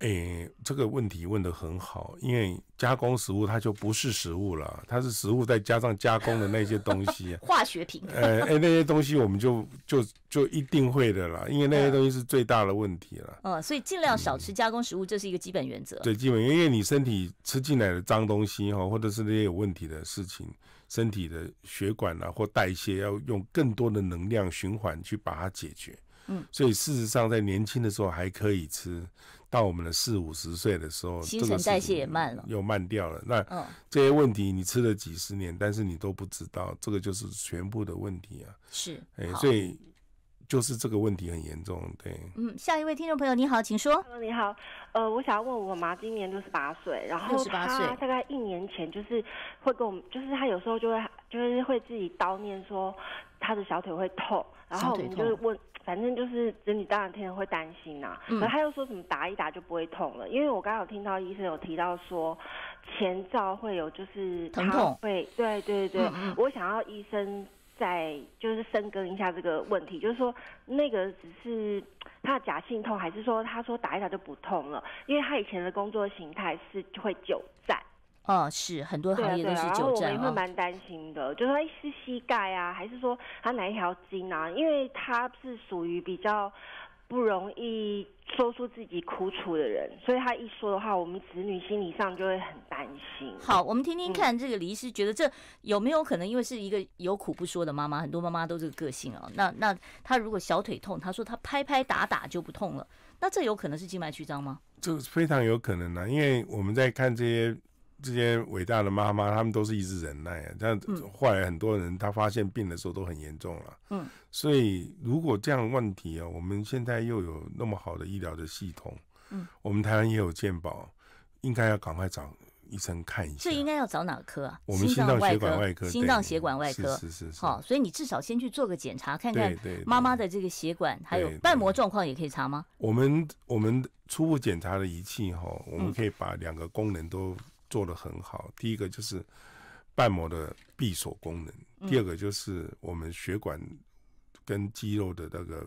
[SPEAKER 2] 哎，这个问题问的很好，因为加工食物它就不是食物了，它是食物再加上加工的那些东西，<laughs> 化
[SPEAKER 1] 学品。哎，那
[SPEAKER 2] 些东西我们就就就一定会的了，因为那些东西是最大的问题了。
[SPEAKER 1] 嗯，所以尽量少吃加工食物，这是一个基本原则。最
[SPEAKER 2] 基本，因为你身体吃进来的脏东西哈，或者是那些有问题的事情，身体的血管啊或代谢要用更多的能量循环去把它解决。嗯，所以事实上在年轻的时候还可以吃。到我们的四五十岁的时候，新陈代谢也慢了，又慢掉了。那这些问题你吃了几十年，但是你都不知道，这个就是全部的问题啊。
[SPEAKER 3] 是，
[SPEAKER 1] 哎，所
[SPEAKER 2] 以就是这个问题很严重。对，
[SPEAKER 1] 嗯，下一位听众朋友你好，请说。
[SPEAKER 3] 你好，呃，我想要问我妈今年六十八岁，然后她大概一年前就是会跟我们，就是她有时候就会就是会自己叨念说她的小腿会痛，然后我们就是问。反正就是子女当然天天会担心呐，可他又说什么打一打就不会痛了？因为我刚刚听到医生有提到说前兆会有就是疼痛，会，对对对我想要医生再就是深耕一下这个问题，就是说那个只是他的假性痛，还是说他说打一打就不痛了？因为他以前的工作形态是会久站。
[SPEAKER 1] 哦，是很多行业都是久站哈，我也会蛮
[SPEAKER 3] 担心的，就说哎是膝盖啊，还是说他哪一条筋啊？因为他是属于比较不容易说出自己苦楚的人，所以他一说的话，我们子女心理上就会很担心。好，我们听听看，
[SPEAKER 1] 这个李医师觉得这有没有可能？因为是一个有苦不说的妈妈，很多妈妈都这个性啊。那那他如果小腿痛，他说他拍拍打打就不痛了，那这有可能是静脉曲张吗？
[SPEAKER 2] 这非常有可能啊，因为我们在看这些。这些伟大的妈妈，他们都是一直忍耐，但后来很多人他发现病的时候都很严重了。嗯，所以如果这样问题啊，我们现在又有那么好的医疗的系统，嗯，我们台湾也有健保，应该要赶快找医生看一下。
[SPEAKER 1] 这应该要找哪科啊？我们心脏血管外科，心脏血管外科是是是。好，所以你至少先去做个检查，看看妈妈的这个血管还有瓣膜状况也可以查吗？
[SPEAKER 2] 我们我们初步检查的仪器哈，我们可以把两个功能都。做的很好。第一个就是瓣膜的闭锁功能，第二个就是我们血管跟肌肉的那个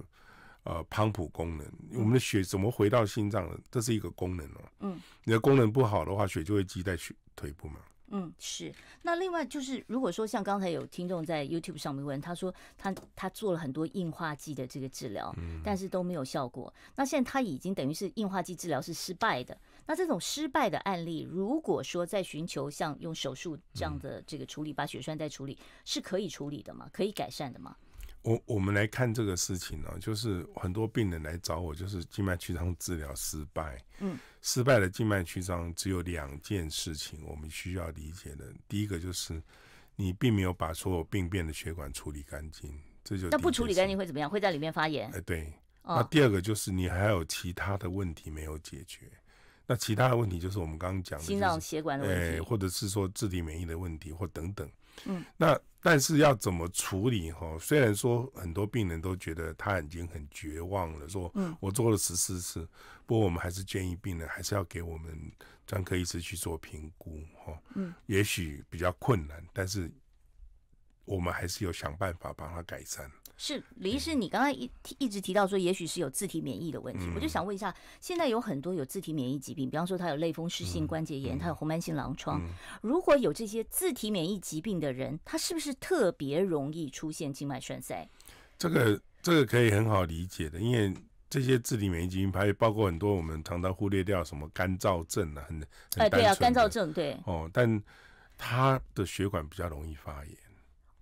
[SPEAKER 2] 呃泵浦功能。我们的血怎么回到心脏的？这是一个功能哦。嗯。你的功能不好的话，血就会积在血腿部嘛。
[SPEAKER 1] 嗯，是。那另外就是，如果说像刚才有听众在 YouTube 上面问，他说他他做了很多硬化剂的这个治疗，但是都没有效果。那现在他已经等于是硬化剂治疗是失败的。那这种失败的案例，如果说在寻求像用手术这样的这个处理，把血栓再处理，是可以处理的吗？可以改善的吗？
[SPEAKER 2] 我我们来看这个事情呢，就是很多病人来找我，就是静脉曲张治疗失败。嗯，失败的静脉曲张只有两件事情我们需要理解的。第一个就是你并没有把所有病变的血管处理干净，这就那不处理干
[SPEAKER 1] 净会怎么样？会在里面发炎。哎，
[SPEAKER 2] 对。那第二个就是你还有其他的问题没有解决。那其他的问题就是我们刚刚讲心脏血管的问题，或者是说自体免疫的问题，或等等。嗯，那但是要怎么处理？哈，虽然说很多病人都觉得他已经很绝望了，说我做了十四次，不过我们还是建议病人还是要给我们专科医师去做评估。哈，嗯，也许比较困难，但是我们还是有想办法帮他改善。
[SPEAKER 1] 是李医师，你刚刚一一直提到说，也许是有自体免疫的问题，我就想问一下，现在有很多有自体免疫疾病，比方说他有类风湿性关节炎，他有红斑性狼疮，如果有这些自体免疫疾病的人，他是不是特别容易出现静脉栓塞？这个
[SPEAKER 2] 这个可以很好理解的，因为这些自体免疫疾病，还包括很多我们常常忽略掉，什么干燥症啊，很哎对啊，干燥症对哦，但他的血管比较容易发炎。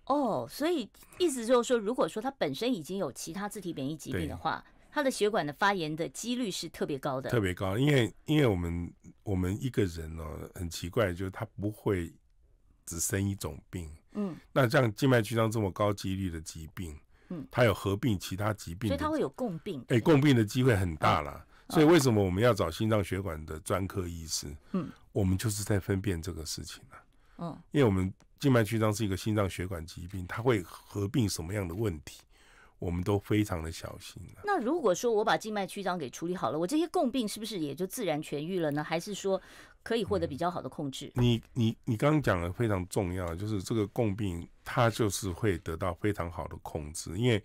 [SPEAKER 1] 哦，所以意思就是说，如果说他本身已经有其他自体免疫疾病的话，他的血管的发炎的几率是特别高的。特别
[SPEAKER 2] 高，因为因为我们我们一个人呢，很奇怪，就是他不会只生一种病。嗯。那像静脉曲张这么高几率的疾病，嗯，他有合并其他疾病，所以他会
[SPEAKER 1] 有共病。哎，
[SPEAKER 2] 共病的机会很大啦。所以为什么我们要找心脏血管的专科医师？嗯，我们就是在分辨这个事情呢。嗯，因为我们。静脉曲张是一个心脏血管疾病，它会合并什么样的问题，我们都非常的小心
[SPEAKER 1] 那如果说我把静脉曲张给处理好了，我这些共病是不是也就自然痊愈了呢？还是说可以获得比较好的控制？
[SPEAKER 2] 你你你刚刚讲的非常重要，就是这个共病它就是会得到非常好的控制，因为。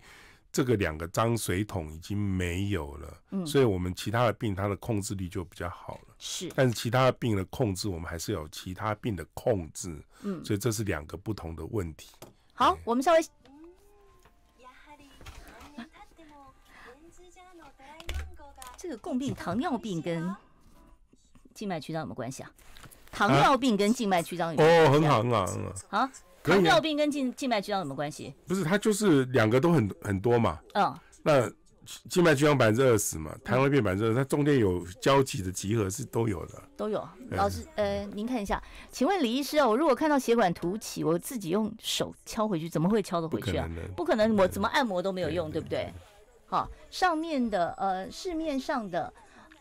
[SPEAKER 2] 这个两个脏水桶已经没有了，嗯，所以我们其他的病它的控制率就比较好了，
[SPEAKER 3] 是。
[SPEAKER 1] 但是
[SPEAKER 2] 其他的病的控制，我们还是有其他病的控制，嗯，所以这是两个不同的问题。
[SPEAKER 1] 好，我们稍微。这个共病糖尿病跟静脉曲张有没有关系啊？糖尿病跟静脉曲张有哦，很好，
[SPEAKER 2] 很好，很好
[SPEAKER 1] 糖尿病跟静静脉曲张有什么关系？
[SPEAKER 2] 不是，它就是两个都很很多嘛。嗯，那静脉曲张百分之二十嘛，糖尿病百分之二，它中间有交集的集合是都有的，
[SPEAKER 1] 都有。老师，呃，您看一下，请问李医师哦，我如果看到血管凸起，我自己用手敲回去，怎么会敲得回去啊？不可能，我怎么按摩都没有用，对不对？好，上面的呃，市面上的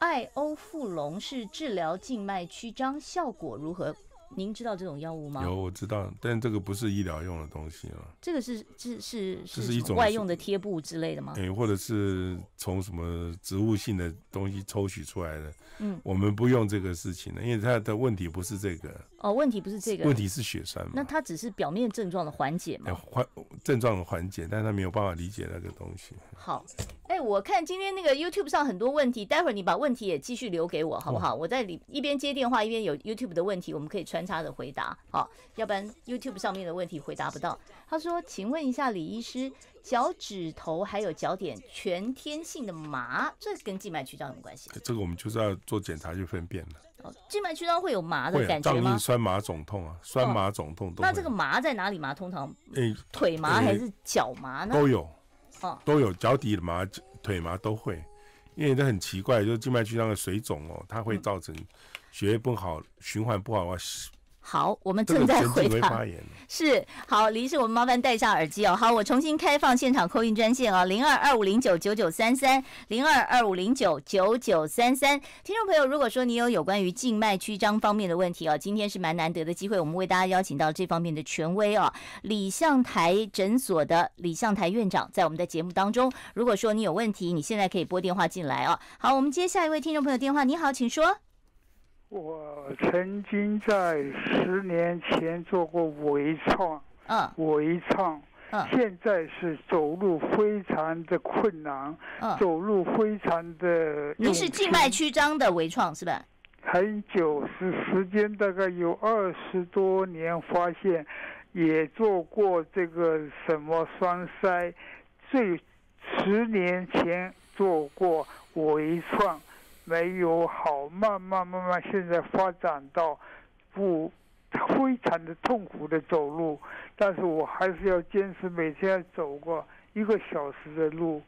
[SPEAKER 1] 艾欧复龙是治疗静脉曲张效果如何？您知道这种药物吗？有，
[SPEAKER 2] 我知道，但这个不是医疗用的东西了。
[SPEAKER 1] 这个是是是是一种外用的贴布之类的吗？
[SPEAKER 2] 哎，或者是从什么植物性的东西抽取出来的？嗯，我们不用这个事情的，因为它的问题不是这个。
[SPEAKER 1] 哦，问题不是这个，问题
[SPEAKER 2] 是血栓嘛？那
[SPEAKER 1] 它只是表面症状的缓解嘛？
[SPEAKER 2] 缓症状的缓解，但他没有办法理解那个东西。
[SPEAKER 1] 好，哎，我看今天那个 YouTube 上很多问题，待会儿你把问题也继续留给我，好不好？我在里一边接电话一边有 YouTube 的问题，我们可以穿插的回答。好，要不然 YouTube 上面的问题回答不到。他说，请问一下李医师，脚趾头还有脚点全天性的麻，这跟静脉曲张有关系
[SPEAKER 2] 这个我们就是要做检查去分辨了。
[SPEAKER 1] 静脉曲张会有麻的感觉吗？胀、硬、
[SPEAKER 2] 酸、麻、肿、痛啊，酸、麻、肿、痛都。那这个
[SPEAKER 1] 麻在哪里麻？通常诶，
[SPEAKER 2] 腿麻还是
[SPEAKER 1] 脚麻呢？都有，啊，
[SPEAKER 2] 都有脚底的麻、腿麻都会，因为这很奇怪，就是静脉曲张的水肿哦，它会造成血液不好、循环不好啊。
[SPEAKER 1] 好，我们正在回答。是好，李医生，我们麻烦戴上耳机哦。好，我重新开放现场扣印专线哦，零二二五零九九九三三，零二二五零九九九三三。听众朋友，如果说你有有关于静脉曲张方面的问题哦，今天是蛮难得的机会，我们为大家邀请到这方面的权威哦，李向台诊所的李向台院长，在我们的节目当中，如果说你有问题，你现在可以拨电话进来哦。好，我们接下一位听众朋友电话，你好，请说。
[SPEAKER 3] 我曾经在十年前做过微创，微创，现在是走路非常的困难，走路非常的。您是静脉曲
[SPEAKER 1] 张的微创是吧？
[SPEAKER 3] 很久是时间，大概有二十多年，发现也做过这个什么栓塞，最十年前做过微创。没有好，慢慢慢慢，现在发展到不非常的痛苦的走路，但是我还是要坚持每天要走过一个小时的路。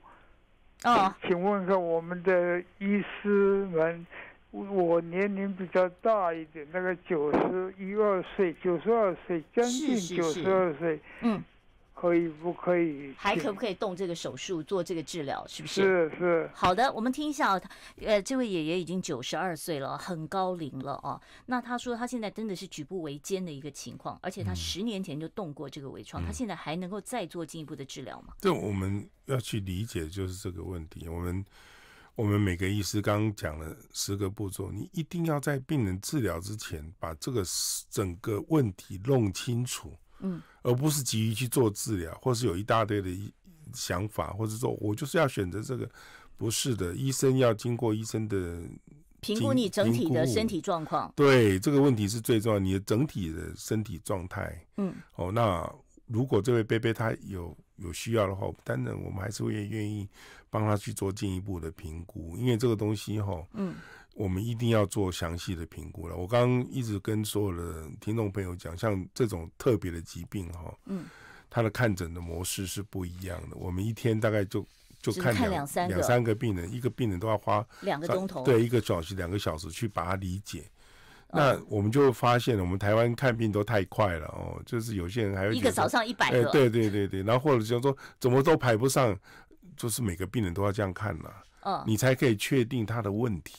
[SPEAKER 3] 啊，请问一下我们的医师们，我年龄比较大一点，那个九十一二岁，九十二
[SPEAKER 1] 岁，将近九十二岁。嗯。可以不可以？还可不可以动这个手术做这个治疗？是不是？是是。好的，我们听一下呃，这位爷爷已经九十二岁了，很高龄了啊。那他说他现在真的是举步维艰的一个情况，而且他十年前就动过这个微创，他现在还能够再做进一步的治疗吗？
[SPEAKER 2] 这我们要去理解就是这个问题。我们我们每个医师刚刚讲了十个步骤，你一定要在病人治疗之前把这个整个问题弄清楚。嗯，而不是急于去做治疗，或是有一大堆的想法，或者说我就是要选择这个，不是的。医生要经过医生的评估，你整体的身体状况。对，这个问题是最重要，你的整体的身体状态。嗯，哦，那如果这位贝贝他有有需要的话，当然我们还是会愿意帮他去做进一步的评估，因为这个东西哈，嗯。我们一定要做详细的评估了。我刚刚一直跟所有的听众朋友讲，像这种特别的疾病，哈，嗯，他的看诊的模式是不一样的。我们一天大概就就看两两三个病人，一个病人都要花两个钟头，对，一个小时两个小时去把它理解。那我们就会发现，我们台湾看病都太快了哦，就是有些人还一个早上一百个，对对对对对，然后或者就说怎么都排不上，就是每个病人都要这样看了，嗯，你才可以确定他的问题。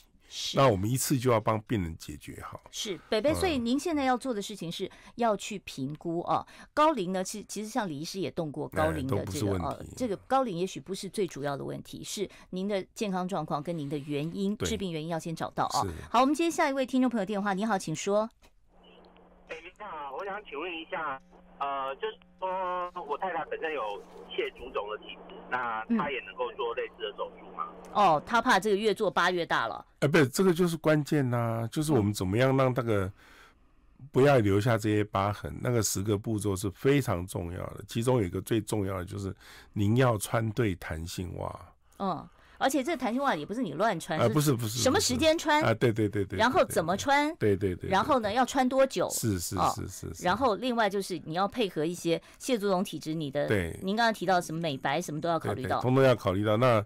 [SPEAKER 2] 那我们一次就要帮病人解决好。是北北，所以
[SPEAKER 1] 您现在要做的事情是要去评估啊。高龄呢，其实其实像李医师也动过高龄的这个呃，这个高龄也许不是最主要的问题，是您的健康状况跟您的原因，治病原因要先找到啊。好，我们接下一位听众朋友电话。你好，请说。
[SPEAKER 3] 哎，你好，我想请问一下，呃，就是说。太太本身有切足肿的体质，那她
[SPEAKER 1] 也能够做类似的手术吗？哦，她怕这个越做疤越大了。哎，不是，
[SPEAKER 2] 这个就是关键呐，就是我们怎么样让那个不要留下这些疤痕，那个十个步骤是非常重要的，其中有一个最重要的就是您要穿对弹性袜。
[SPEAKER 1] 嗯。而且这弹性袜也不是你乱穿，不是不是什么时间穿啊？
[SPEAKER 2] 对对对对，然后怎么穿？对对对，然
[SPEAKER 1] 后呢？要穿多久？是是是是。然后另外就是你要配合一些蟹足龙体质，你的对，您刚刚提到什么美白什么都要考虑到，通
[SPEAKER 2] 通要考虑到。那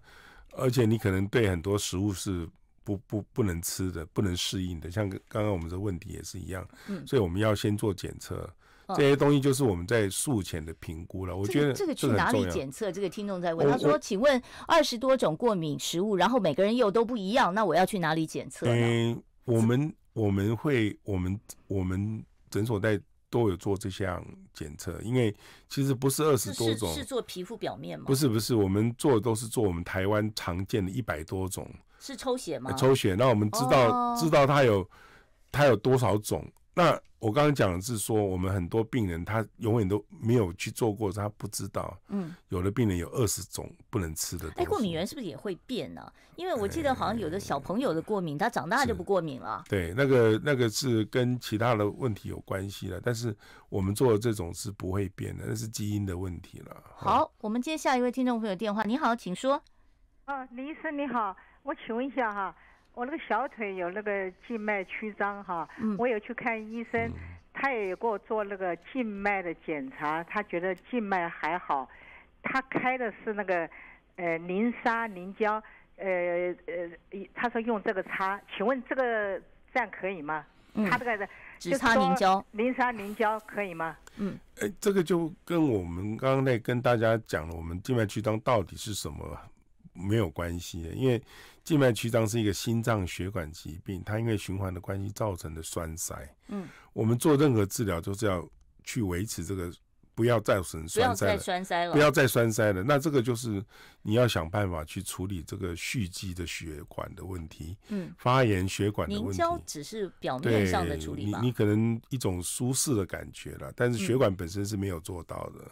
[SPEAKER 2] 而且你可能对很多食物是不不不能吃的，不能适应的，像刚刚我们这问题也是一样。嗯，所以我们要先做检测。这些东西就是我们在术前的评估了。我觉得这个去哪里检
[SPEAKER 1] 测？这个听众在问，他说：“请问二十多种过敏食物，然后每个人又都不一样，那我要去哪里检测？”
[SPEAKER 2] 嗯，我们我们会我们我们诊所在都有做这项检测，因为其实不是二十多种，是做皮肤表面吗？不是不是，我们做都是做我们台湾常见的一百多种，
[SPEAKER 1] 是抽血吗？抽血，
[SPEAKER 2] 那我们知道知道它有它有多少种。那我刚刚讲的是说，我们很多病人他永远都没有去做过，他不知道。嗯，有的病人有二十种不能吃的哎，
[SPEAKER 1] 过敏源是不是也会变呢？因为我记得好像有的小朋友的过敏，他长大就不过敏了。
[SPEAKER 2] 对，那个那个是跟其他的问题有关系了，但是我们做的这种是不会变的，那是基因的问题了。
[SPEAKER 1] 好，我们接下一位听众朋友电话。你好，请说。啊，李医生你好，我请问一下哈。我那个小
[SPEAKER 3] 腿有那个静脉曲张哈，我有去看医生，他也有给我做那个静脉的检查，他觉得静脉还好，他开的是那个呃凝沙凝胶，呃呃，他说用这个擦，请问这个这样可以吗？他这个的，就擦凝沙凝胶可以吗？嗯，
[SPEAKER 2] 哎，这个就跟我们刚刚在跟大家讲了，我们静脉曲张到底是什么？没有关系，因为静脉曲张是一个心脏血管疾病，它因为循环的关系造成的栓塞。嗯，我们做任何治疗都是要去维持这个，不要再成栓塞，再了，不要再栓塞了。那这个就是你要想办法去处理这个蓄积的血管的问题。嗯，发炎血管的问题，凝胶
[SPEAKER 1] 只是表面上的处理。你你
[SPEAKER 2] 可能一种舒适的感觉了，但是血管本身是没有做到的。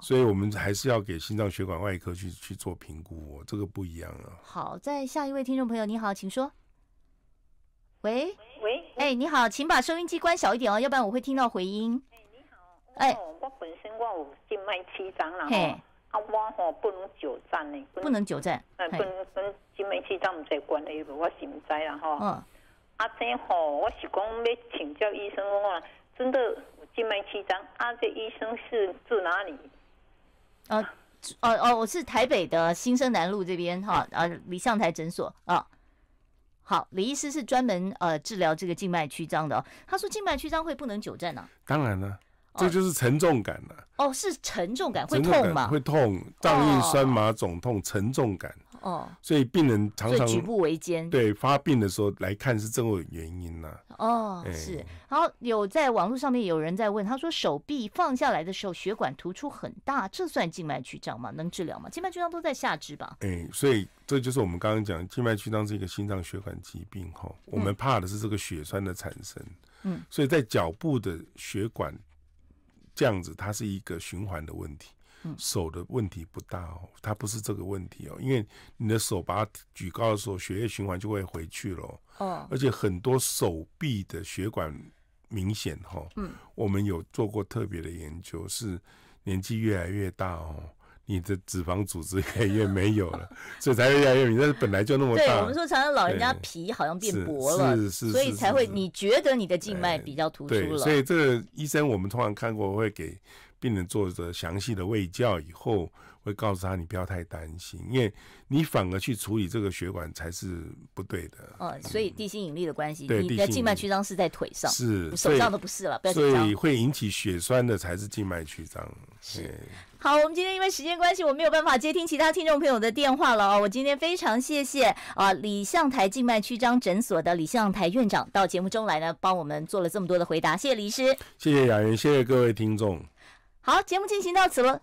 [SPEAKER 1] 所以，我们还
[SPEAKER 2] 是要给心脏血管外科去去做评估，哦，这个不一样啊。
[SPEAKER 1] 好，在下一位听众朋友，你好，请说。喂喂，哎，你好，请把收音机关小一点哦，要不然我会听到回音。哎，你
[SPEAKER 3] 好。哎，我本身我有静脉曲张啦，嘿，啊，我吼不能久站呢，
[SPEAKER 1] 不能久站，哎，不
[SPEAKER 3] 能跟静脉曲张唔在关的，因为我心灾啦哈。嗯，啊，这吼我是讲要请教医生的话，真的。静脉曲张啊，这医生是住哪里？
[SPEAKER 1] 哦哦哦，我是台北的新生南路这边哈，啊，李尚台诊所啊。好，李医师是专门呃治疗这个静脉曲张的哦。他说静脉曲张会不能久站呢？当然了，这就
[SPEAKER 2] 是沉重感了。
[SPEAKER 1] 哦，是沉重感，会痛吗？会
[SPEAKER 2] 痛，胀硬、酸麻、肿痛、沉重感。哦，所以病人常常举步维艰。对，发病的时候来看是这个原因呢。
[SPEAKER 1] 哦，是。然后有在网络上面有人在问，他说手臂放下来的时候血管突出很大，这算静脉曲张吗？能治疗吗？静脉曲张都在下肢吧？
[SPEAKER 2] 哎，所以这就是我们刚刚讲静脉曲张是一个心脏血管疾病哈。我们怕的是这个血栓的产生。嗯，所以在脚部的血管这样子，它是一个循环的问题。手的问题不大哦，它不是这个问题哦，因为你的手把它举高的时候，血液循环就会回去了。哦，而且很多手臂的血管明显哈。嗯，我们有做过特别的研究，是年纪越来越大哦，你的脂肪组织越来越没有了，<laughs> 所以才会越来越。你是本来就那么大。对，我们说常常老人家
[SPEAKER 1] 皮好像变薄了，是是，所以才会你觉得你的静脉比较突出了。所以这
[SPEAKER 2] 个医生我们通常看过会给。病人做着详细的胃教以后，会告诉他你不要太担心，因为你反而去处理这个血管才是不对的。
[SPEAKER 1] 哦，所以地心引力的关系，你的静脉曲张是在腿上，是手上的不是了，不要所以
[SPEAKER 2] 会引起血栓的才是静脉曲张。是。
[SPEAKER 1] 好，我们今天因为时间关系，我没有办法接听其他听众朋友的电话了哦。我今天非常谢谢啊李向台静脉曲张诊所的李向台院长到节目中来呢，帮我们做了这么多的回答，谢谢李师，
[SPEAKER 2] 谢谢雅云，谢谢
[SPEAKER 3] 各位听众。
[SPEAKER 1] 好，节目进行到此了。